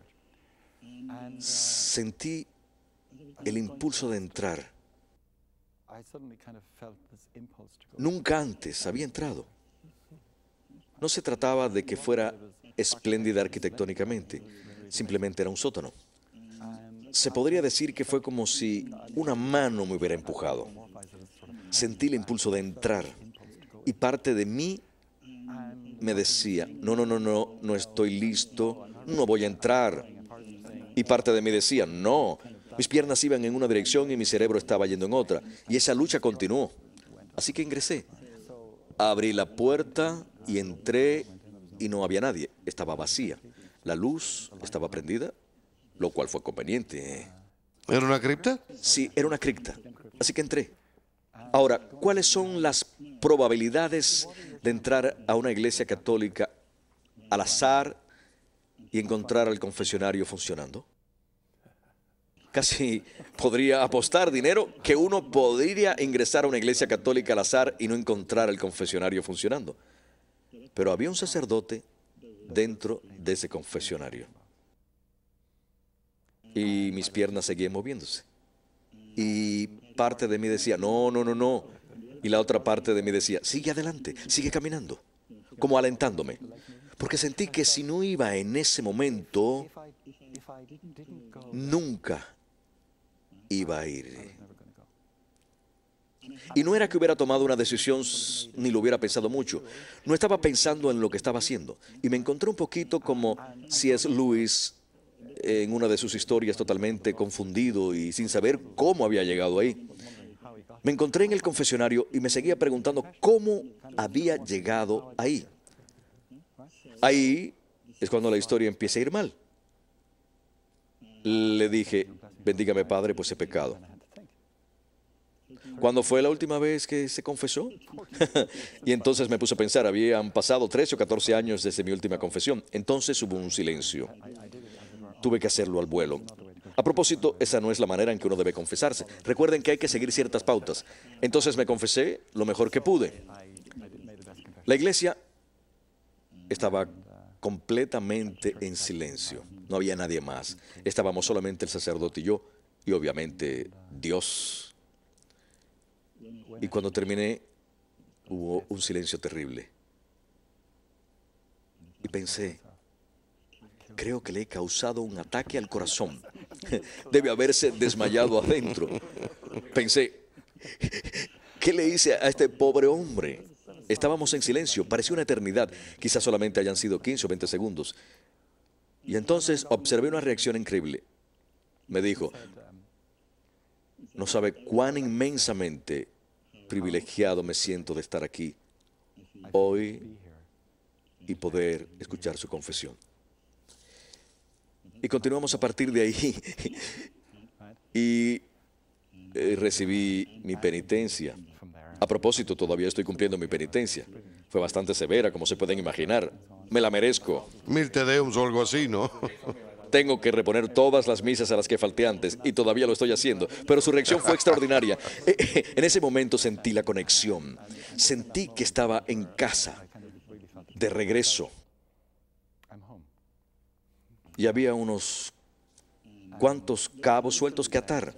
sentí el impulso de entrar. Nunca antes había entrado. No se trataba de que fuera espléndida arquitectónicamente, simplemente era un sótano. Se podría decir que fue como si una mano me hubiera empujado. Sentí el impulso de entrar y parte de mí me decía, no, no, no, no, no estoy listo, no voy a entrar. Y parte de mí decía, no, mis piernas iban en una dirección y mi cerebro estaba yendo en otra. Y esa lucha continuó. Así que ingresé. Abrí la puerta y entré y no había nadie. Estaba vacía. La luz estaba prendida, lo cual fue conveniente. ¿Era una cripta? Sí, era una cripta. Así que entré. Ahora, ¿cuáles son las probabilidades de entrar a una iglesia católica al azar y encontrar al confesionario funcionando? Casi podría apostar dinero que uno podría ingresar a una iglesia católica al azar y no encontrar al confesionario funcionando. Pero había un sacerdote dentro de ese confesionario y mis piernas seguían moviéndose. Y parte de mí decía, no, no, no, no. Y la otra parte de mí decía, sigue adelante, sigue caminando, como alentándome. Porque sentí que si no iba en ese momento, nunca iba a ir. Y no era que hubiera tomado una decisión ni lo hubiera pensado mucho. No estaba pensando en lo que estaba haciendo. Y me encontré un poquito como si es Luis en una de sus historias totalmente confundido y sin saber cómo había llegado ahí. Me encontré en el confesionario y me seguía preguntando cómo había llegado ahí. Ahí es cuando la historia empieza a ir mal. Le dije, bendígame Padre, pues he pecado. ¿Cuándo fue la última vez que se confesó? y entonces me puse a pensar, habían pasado 13 o 14 años desde mi última confesión. Entonces hubo un silencio. Tuve que hacerlo al vuelo. A propósito, esa no es la manera en que uno debe confesarse. Recuerden que hay que seguir ciertas pautas. Entonces me confesé lo mejor que pude. La iglesia estaba completamente en silencio. No había nadie más. Estábamos solamente el sacerdote y yo, y obviamente Dios. Y cuando terminé, hubo un silencio terrible. Y pensé, Creo que le he causado un ataque al corazón. Debe haberse desmayado adentro. Pensé, ¿qué le hice a este pobre hombre? Estábamos en silencio, parecía una eternidad. Quizás solamente hayan sido 15 o 20 segundos. Y entonces observé una reacción increíble. Me dijo, no sabe cuán inmensamente privilegiado me siento de estar aquí hoy y poder escuchar su confesión. Y continuamos a partir de ahí. y eh, recibí mi penitencia. A propósito, todavía estoy cumpliendo mi penitencia. Fue bastante severa, como se pueden imaginar. Me la merezco. Mil Deums o algo así, ¿no? Tengo que reponer todas las misas a las que falté antes, y todavía lo estoy haciendo. Pero su reacción fue extraordinaria. Eh, eh, en ese momento sentí la conexión. Sentí que estaba en casa, de regreso y había unos cuantos cabos sueltos que atar.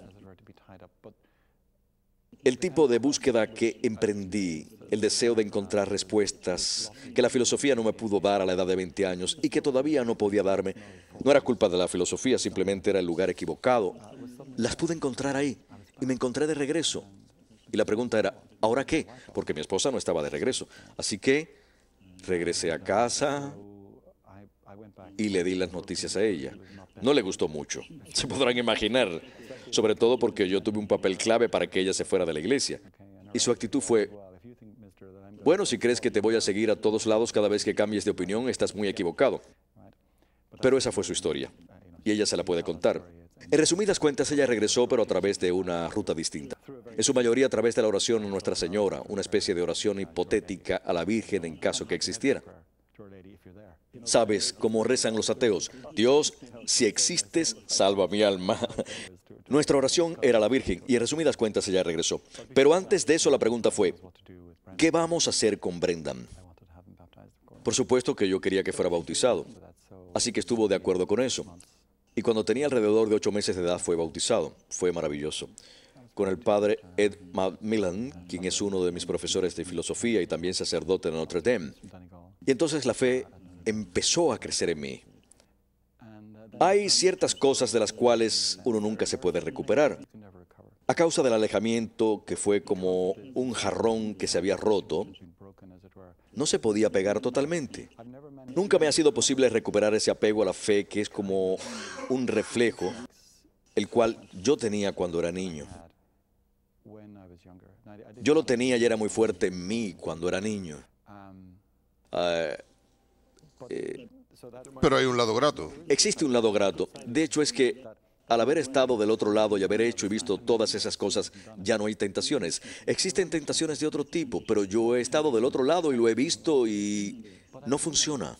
El tipo de búsqueda que emprendí, el deseo de encontrar respuestas que la filosofía no me pudo dar a la edad de 20 años y que todavía no podía darme, no era culpa de la filosofía, simplemente era el lugar equivocado. Las pude encontrar ahí y me encontré de regreso. Y la pregunta era, ¿ahora qué? Porque mi esposa no estaba de regreso. Así que regresé a casa, y le di las noticias a ella. No le gustó mucho, se podrán imaginar, sobre todo porque yo tuve un papel clave para que ella se fuera de la iglesia. Y su actitud fue, bueno, si crees que te voy a seguir a todos lados cada vez que cambies de opinión, estás muy equivocado. Pero esa fue su historia, y ella se la puede contar. En resumidas cuentas, ella regresó, pero a través de una ruta distinta. En su mayoría a través de la oración a Nuestra Señora, una especie de oración hipotética a la Virgen en caso que existiera. Sabes cómo rezan los ateos. Dios, si existes, salva mi alma. Nuestra oración era la Virgen y en resumidas cuentas ella regresó. Pero antes de eso la pregunta fue, ¿qué vamos a hacer con Brendan? Por supuesto que yo quería que fuera bautizado, así que estuvo de acuerdo con eso. Y cuando tenía alrededor de ocho meses de edad fue bautizado. Fue maravilloso. Con el padre Ed McMillan, quien es uno de mis profesores de filosofía y también sacerdote en Notre Dame. Y entonces la fe empezó a crecer en mí. Uh, Hay ciertas cosas de las cuales uno nunca se puede recuperar. A causa del alejamiento, que fue como un jarrón que se había roto, no se podía pegar totalmente. Nunca me ha sido posible recuperar ese apego a la fe que es como un reflejo, el cual yo tenía cuando era niño. Yo lo tenía y era muy fuerte en mí cuando era niño. Um, ah, pero hay un lado grato. Existe un lado grato. De hecho, es que al haber estado del otro lado y haber hecho y visto todas esas cosas, ya no hay tentaciones. Existen tentaciones de otro tipo, pero yo he estado del otro lado y lo he visto y no funciona.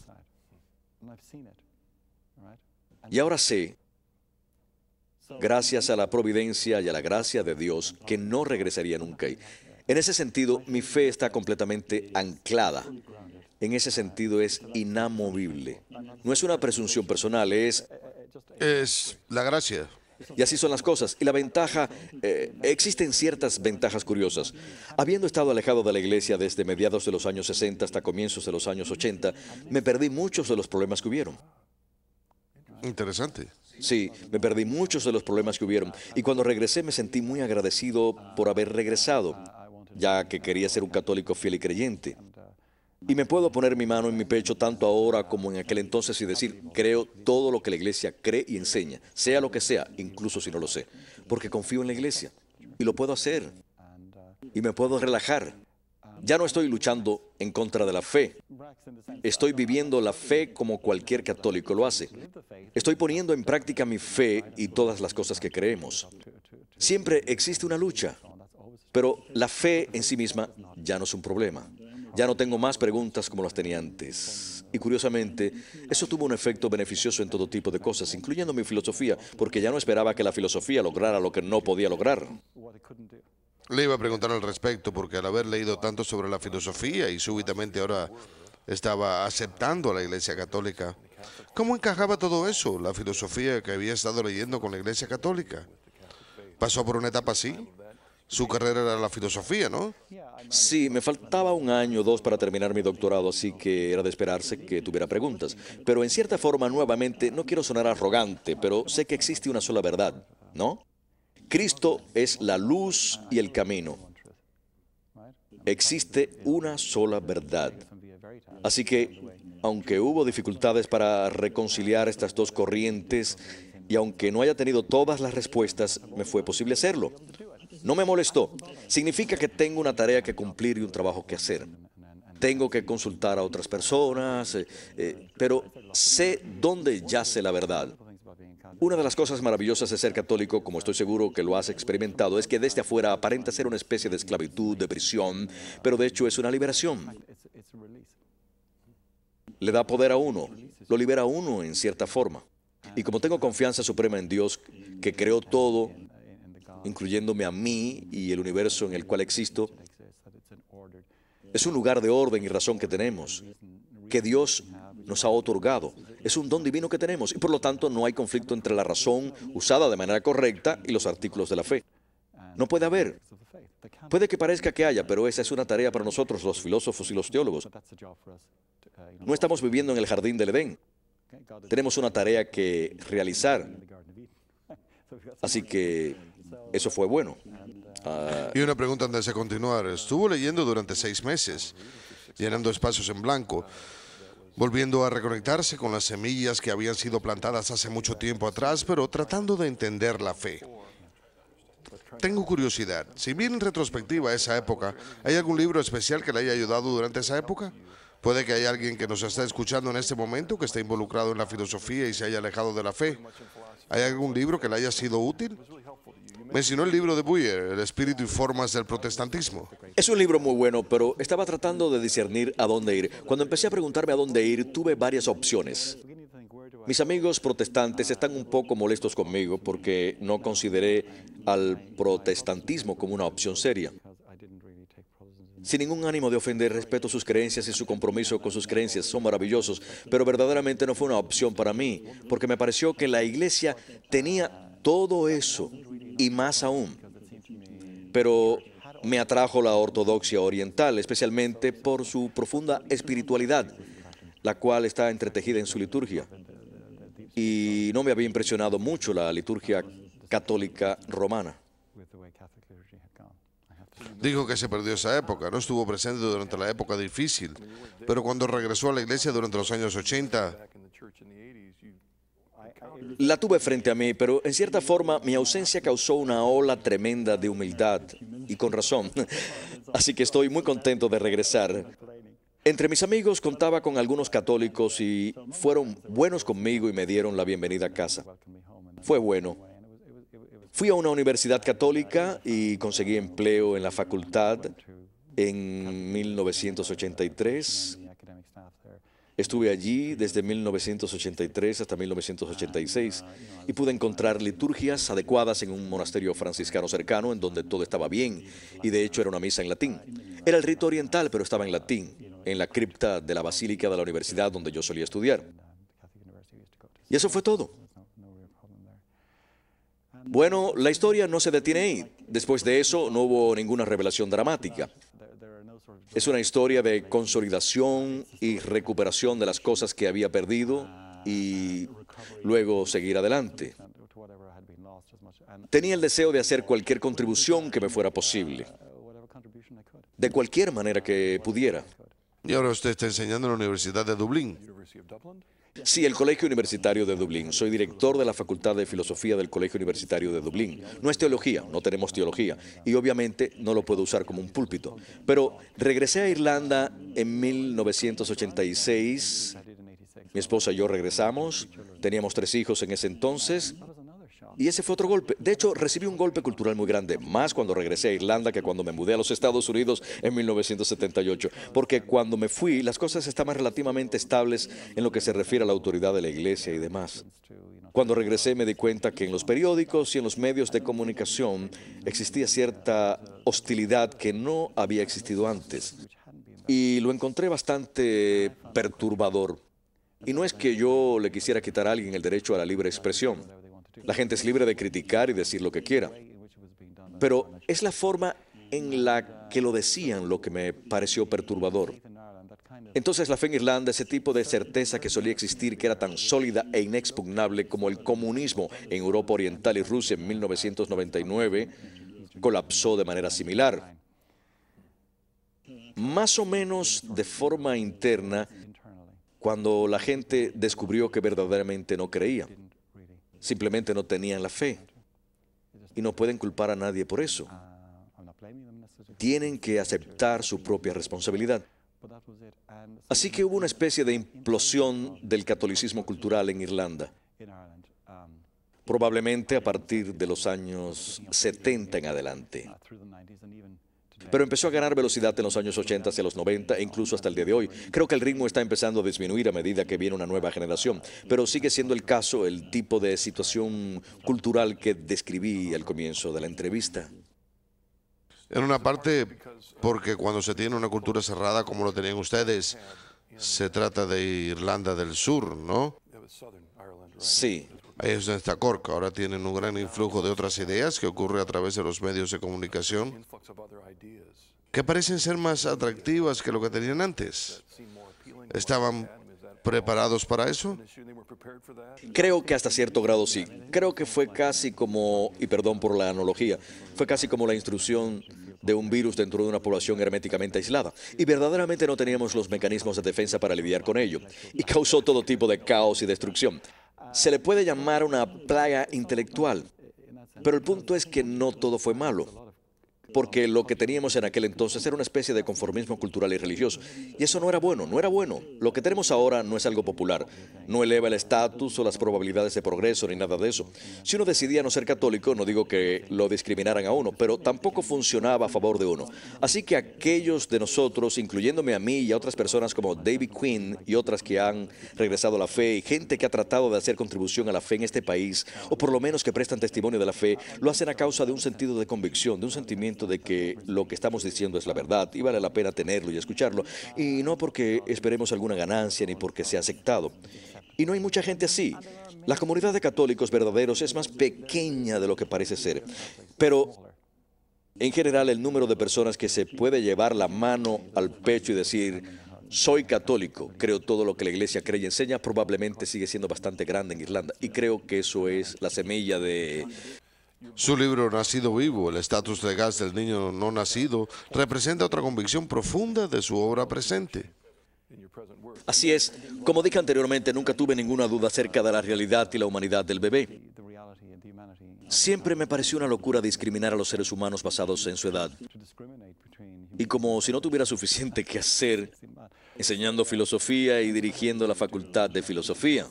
Y ahora sé, gracias a la providencia y a la gracia de Dios, que no regresaría nunca. En ese sentido, mi fe está completamente anclada en ese sentido es inamovible. No es una presunción personal, es... Es la gracia. Y así son las cosas. Y la ventaja, eh, existen ciertas ventajas curiosas. Habiendo estado alejado de la iglesia desde mediados de los años 60 hasta comienzos de los años 80, me perdí muchos de los problemas que hubieron. Interesante. Sí, me perdí muchos de los problemas que hubieron. Y cuando regresé me sentí muy agradecido por haber regresado, ya que quería ser un católico fiel y creyente. Y me puedo poner mi mano en mi pecho tanto ahora como en aquel entonces y decir, creo todo lo que la iglesia cree y enseña, sea lo que sea, incluso si no lo sé, porque confío en la iglesia y lo puedo hacer y me puedo relajar. Ya no estoy luchando en contra de la fe. Estoy viviendo la fe como cualquier católico lo hace. Estoy poniendo en práctica mi fe y todas las cosas que creemos. Siempre existe una lucha, pero la fe en sí misma ya no es un problema. Ya no tengo más preguntas como las tenía antes. Y curiosamente, eso tuvo un efecto beneficioso en todo tipo de cosas, incluyendo mi filosofía, porque ya no esperaba que la filosofía lograra lo que no podía lograr. Le iba a preguntar al respecto, porque al haber leído tanto sobre la filosofía y súbitamente ahora estaba aceptando a la Iglesia Católica, ¿cómo encajaba todo eso, la filosofía que había estado leyendo con la Iglesia Católica? ¿Pasó por una etapa así? Su carrera era la filosofía, ¿no? Sí, me faltaba un año o dos para terminar mi doctorado, así que era de esperarse que tuviera preguntas. Pero en cierta forma, nuevamente, no quiero sonar arrogante, pero sé que existe una sola verdad, ¿no? Cristo es la luz y el camino. Existe una sola verdad. Así que, aunque hubo dificultades para reconciliar estas dos corrientes, y aunque no haya tenido todas las respuestas, me fue posible hacerlo. No me molestó. Significa que tengo una tarea que cumplir y un trabajo que hacer. Tengo que consultar a otras personas, eh, eh, pero sé dónde yace la verdad. Una de las cosas maravillosas de ser católico, como estoy seguro que lo has experimentado, es que desde afuera aparenta ser una especie de esclavitud, de prisión, pero de hecho es una liberación. Le da poder a uno, lo libera a uno en cierta forma. Y como tengo confianza suprema en Dios, que creó todo incluyéndome a mí y el universo en el cual existo, es un lugar de orden y razón que tenemos, que Dios nos ha otorgado. Es un don divino que tenemos y por lo tanto no hay conflicto entre la razón usada de manera correcta y los artículos de la fe. No puede haber. Puede que parezca que haya, pero esa es una tarea para nosotros, los filósofos y los teólogos. Uh, no estamos viviendo en el jardín del Edén. Tenemos una tarea que realizar. Así que eso fue bueno. Ah, y una pregunta antes de continuar. Estuvo leyendo durante seis meses, llenando espacios en blanco, volviendo a reconectarse con las semillas que habían sido plantadas hace mucho tiempo atrás, pero tratando de entender la fe. Tengo curiosidad. Si bien en retrospectiva a esa época, ¿hay algún libro especial que le haya ayudado durante esa época? Puede que haya alguien que nos está escuchando en este momento que esté involucrado en la filosofía y se haya alejado de la fe. ¿Hay algún libro que le haya sido útil? Mencionó el libro de Buyer, El espíritu y formas del protestantismo. Es un libro muy bueno, pero estaba tratando de discernir a dónde ir. Cuando empecé a preguntarme a dónde ir, tuve varias opciones. Mis amigos protestantes están un poco molestos conmigo porque no consideré al protestantismo como una opción seria. Sin ningún ánimo de ofender, respeto sus creencias y su compromiso con sus creencias, son maravillosos, pero verdaderamente no fue una opción para mí, porque me pareció que la iglesia tenía todo eso y más aún. Pero me atrajo la ortodoxia oriental, especialmente por su profunda espiritualidad, la cual está entretejida en su liturgia. Y no me había impresionado mucho la liturgia católica romana. Dijo que se perdió esa época, no estuvo presente durante la época difícil, pero cuando regresó a la iglesia durante los años 80, la tuve frente a mí, pero en cierta forma mi ausencia causó una ola tremenda de humildad, y con razón. Así que estoy muy contento de regresar. Entre mis amigos contaba con algunos católicos y fueron buenos conmigo y me dieron la bienvenida a casa. Fue bueno. Fui a una universidad católica y conseguí empleo en la facultad en 1983 Estuve allí desde 1983 hasta 1986 ah, y pude encontrar liturgias adecuadas en un monasterio franciscano cercano en donde todo estaba bien y de hecho era una misa en latín. Era el rito oriental pero estaba en latín, en la cripta de la Basílica de la Universidad donde yo solía estudiar. Y eso fue todo. Bueno, la historia no se detiene ahí. Después de eso no hubo ninguna revelación dramática. Es una historia de consolidación y recuperación de las cosas que había perdido y luego seguir adelante. Tenía el deseo de hacer cualquier contribución que me fuera posible, de cualquier manera que pudiera. Y ahora usted está enseñando en la Universidad de Dublín. Sí, el Colegio Universitario de Dublín. Soy director de la Facultad de Filosofía del Colegio Universitario de Dublín. No es teología, no tenemos teología y obviamente no lo puedo usar como un púlpito. Pero regresé a Irlanda en 1986. Mi esposa y yo regresamos. Teníamos tres hijos en ese entonces. Y ese fue otro golpe. De hecho, recibí un golpe cultural muy grande, más cuando regresé a Irlanda que cuando me mudé a los Estados Unidos en 1978, porque cuando me fui las cosas estaban relativamente estables en lo que se refiere a la autoridad de la iglesia y demás. Cuando regresé me di cuenta que en los periódicos y en los medios de comunicación existía cierta hostilidad que no había existido antes. Y lo encontré bastante perturbador. Y no es que yo le quisiera quitar a alguien el derecho a la libre expresión. La gente es libre de criticar y decir lo que quiera. Pero es la forma en la que lo decían lo que me pareció perturbador. Entonces la fe en Irlanda, ese tipo de certeza que solía existir, que era tan sólida e inexpugnable como el comunismo en Europa Oriental y Rusia en 1999, colapsó de manera similar. Más o menos de forma interna, cuando la gente descubrió que verdaderamente no creía. Simplemente no tenían la fe. Y no pueden culpar a nadie por eso. Tienen que aceptar su propia responsabilidad. Así que hubo una especie de implosión del catolicismo cultural en Irlanda. Probablemente a partir de los años 70 en adelante. Pero empezó a ganar velocidad en los años 80 hacia los 90 e incluso hasta el día de hoy. Creo que el ritmo está empezando a disminuir a medida que viene una nueva generación, pero sigue siendo el caso el tipo de situación cultural que describí al comienzo de la entrevista. En una parte, porque cuando se tiene una cultura cerrada como lo tenían ustedes, se trata de Irlanda del Sur, ¿no? Sí, ellos es esta corca Ahora tienen un gran influjo de otras ideas que ocurre a través de los medios de comunicación que parecen ser más atractivas que lo que tenían antes. ¿Estaban preparados para eso? Creo que hasta cierto grado sí. Creo que fue casi como, y perdón por la analogía, fue casi como la instrucción de un virus dentro de una población herméticamente aislada. Y verdaderamente no teníamos los mecanismos de defensa para lidiar con ello. Y causó todo tipo de caos y destrucción. Se le puede llamar una plaga intelectual, pero el punto es que no todo fue malo porque lo que teníamos en aquel entonces era una especie de conformismo cultural y religioso. Y eso no era bueno, no era bueno. Lo que tenemos ahora no es algo popular, no eleva el estatus o las probabilidades de progreso ni nada de eso. Si uno decidía no ser católico, no digo que lo discriminaran a uno, pero tampoco funcionaba a favor de uno. Así que aquellos de nosotros, incluyéndome a mí y a otras personas como David Quinn y otras que han regresado a la fe y gente que ha tratado de hacer contribución a la fe en este país, o por lo menos que prestan testimonio de la fe, lo hacen a causa de un sentido de convicción, de un sentimiento de que lo que estamos diciendo es la verdad y vale la pena tenerlo y escucharlo, y no porque esperemos alguna ganancia ni porque sea aceptado. Y no hay mucha gente así. La comunidad de católicos verdaderos es más pequeña de lo que parece ser, pero en general el número de personas que se puede llevar la mano al pecho y decir, soy católico, creo todo lo que la iglesia cree y enseña, probablemente sigue siendo bastante grande en Irlanda. Y creo que eso es la semilla de su libro Nacido Vivo, el estatus legal del niño no nacido, representa otra convicción profunda de su obra presente. Así es, como dije anteriormente, nunca tuve ninguna duda acerca de la realidad y la humanidad del bebé. Siempre me pareció una locura discriminar a los seres humanos basados en su edad. Y como si no tuviera suficiente que hacer enseñando filosofía y dirigiendo la Facultad de Filosofía.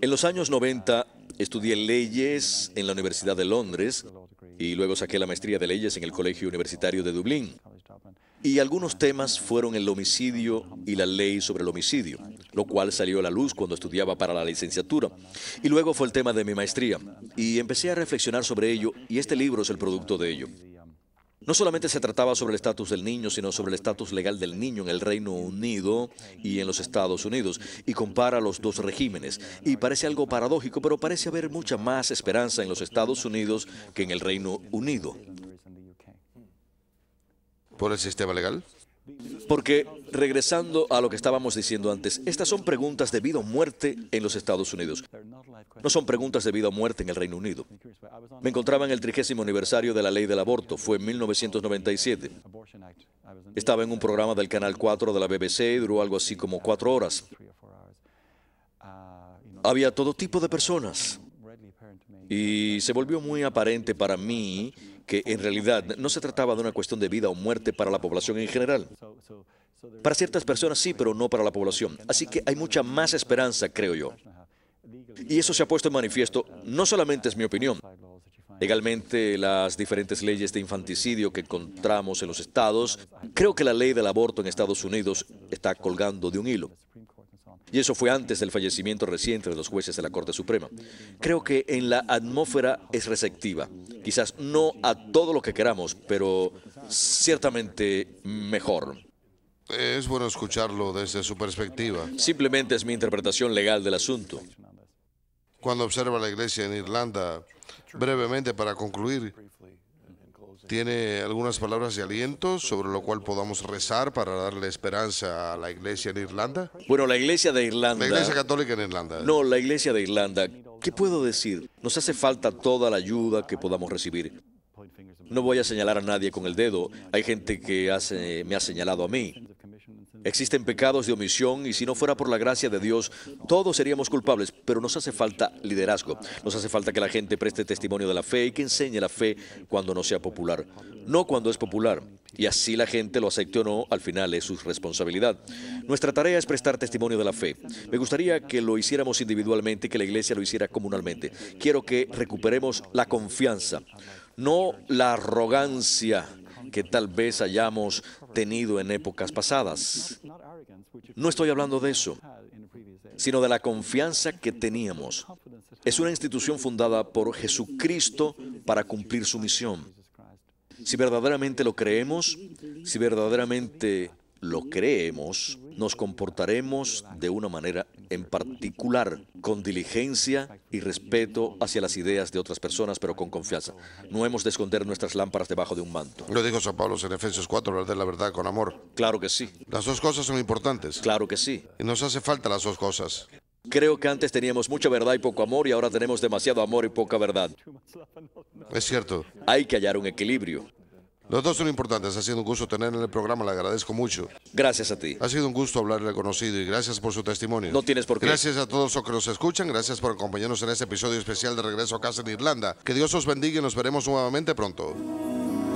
En los años 90 Estudié leyes en la Universidad de Londres y luego saqué la maestría de leyes en el Colegio Universitario de Dublín. Y algunos temas fueron el homicidio y la ley sobre el homicidio, lo cual salió a la luz cuando estudiaba para la licenciatura. Y luego fue el tema de mi maestría. Y empecé a reflexionar sobre ello y este libro es el producto de ello. No solamente se trataba sobre el estatus del niño, sino sobre el estatus legal del niño en el Reino Unido y en los Estados Unidos, y compara los dos regímenes. Y parece algo paradójico, pero parece haber mucha más esperanza en los Estados Unidos que en el Reino Unido. ¿Por el sistema legal? Porque, regresando a lo que estábamos diciendo antes, estas son preguntas de vida o muerte en los Estados Unidos. No son preguntas de vida o muerte en el Reino Unido. Me encontraba en el trigésimo aniversario de la ley del aborto, fue en 1997. Estaba en un programa del Canal 4 de la BBC y duró algo así como cuatro horas. Había todo tipo de personas. Y se volvió muy aparente para mí que en realidad no se trataba de una cuestión de vida o muerte para la población en general. Para ciertas personas sí, pero no para la población. Así que hay mucha más esperanza, creo yo. Y eso se ha puesto en manifiesto, no solamente es mi opinión. Legalmente, las diferentes leyes de infanticidio que encontramos en los estados, creo que la ley del aborto en Estados Unidos está colgando de un hilo. Y eso fue antes del fallecimiento reciente de los jueces de la Corte Suprema. Creo que en la atmósfera es receptiva. Quizás no a todo lo que queramos, pero ciertamente mejor. Es bueno escucharlo desde su perspectiva. Simplemente es mi interpretación legal del asunto cuando observa la iglesia en Irlanda. Brevemente, para concluir, tiene algunas palabras de aliento sobre lo cual podamos rezar para darle esperanza a la iglesia en Irlanda. Bueno, la iglesia de Irlanda. La iglesia católica en Irlanda. No, la iglesia de Irlanda. ¿Qué puedo decir? Nos hace falta toda la ayuda que podamos recibir. No voy a señalar a nadie con el dedo. Hay gente que me ha señalado a mí. Existen pecados de omisión y si no fuera por la gracia de Dios, todos seríamos culpables, pero nos hace falta liderazgo. Nos hace falta que la gente preste testimonio de la fe y que enseñe la fe cuando no sea popular, no cuando es popular. Y así la gente lo acepte o no, al final es su responsabilidad. Nuestra tarea es prestar testimonio de la fe. Me gustaría que lo hiciéramos individualmente y que la iglesia lo hiciera comunalmente. Quiero que recuperemos la confianza, no la arrogancia que tal vez hayamos tenido en épocas pasadas. No estoy hablando de eso, sino de la confianza que teníamos. Es una institución fundada por Jesucristo para cumplir su misión. Si verdaderamente lo creemos, si verdaderamente lo creemos, nos comportaremos de una manera en particular con diligencia y respeto hacia las ideas de otras personas, pero con confianza. No hemos de esconder nuestras lámparas debajo de un manto. Lo dijo San Pablo en Efesios 4, hablar de la verdad con amor. Claro que sí. Las dos cosas son importantes. Claro que sí. Y nos hace falta las dos cosas. Creo que antes teníamos mucha verdad y poco amor y ahora tenemos demasiado amor y poca verdad. Es cierto. Hay que hallar un equilibrio. Los dos son importantes. Ha sido un gusto tener en el programa. Le agradezco mucho. Gracias a ti. Ha sido un gusto hablarle conocido y gracias por su testimonio. No tienes por qué. Gracias a todos los que nos escuchan. Gracias por acompañarnos en este episodio especial de Regreso a Casa en Irlanda. Que Dios os bendiga y nos veremos nuevamente pronto.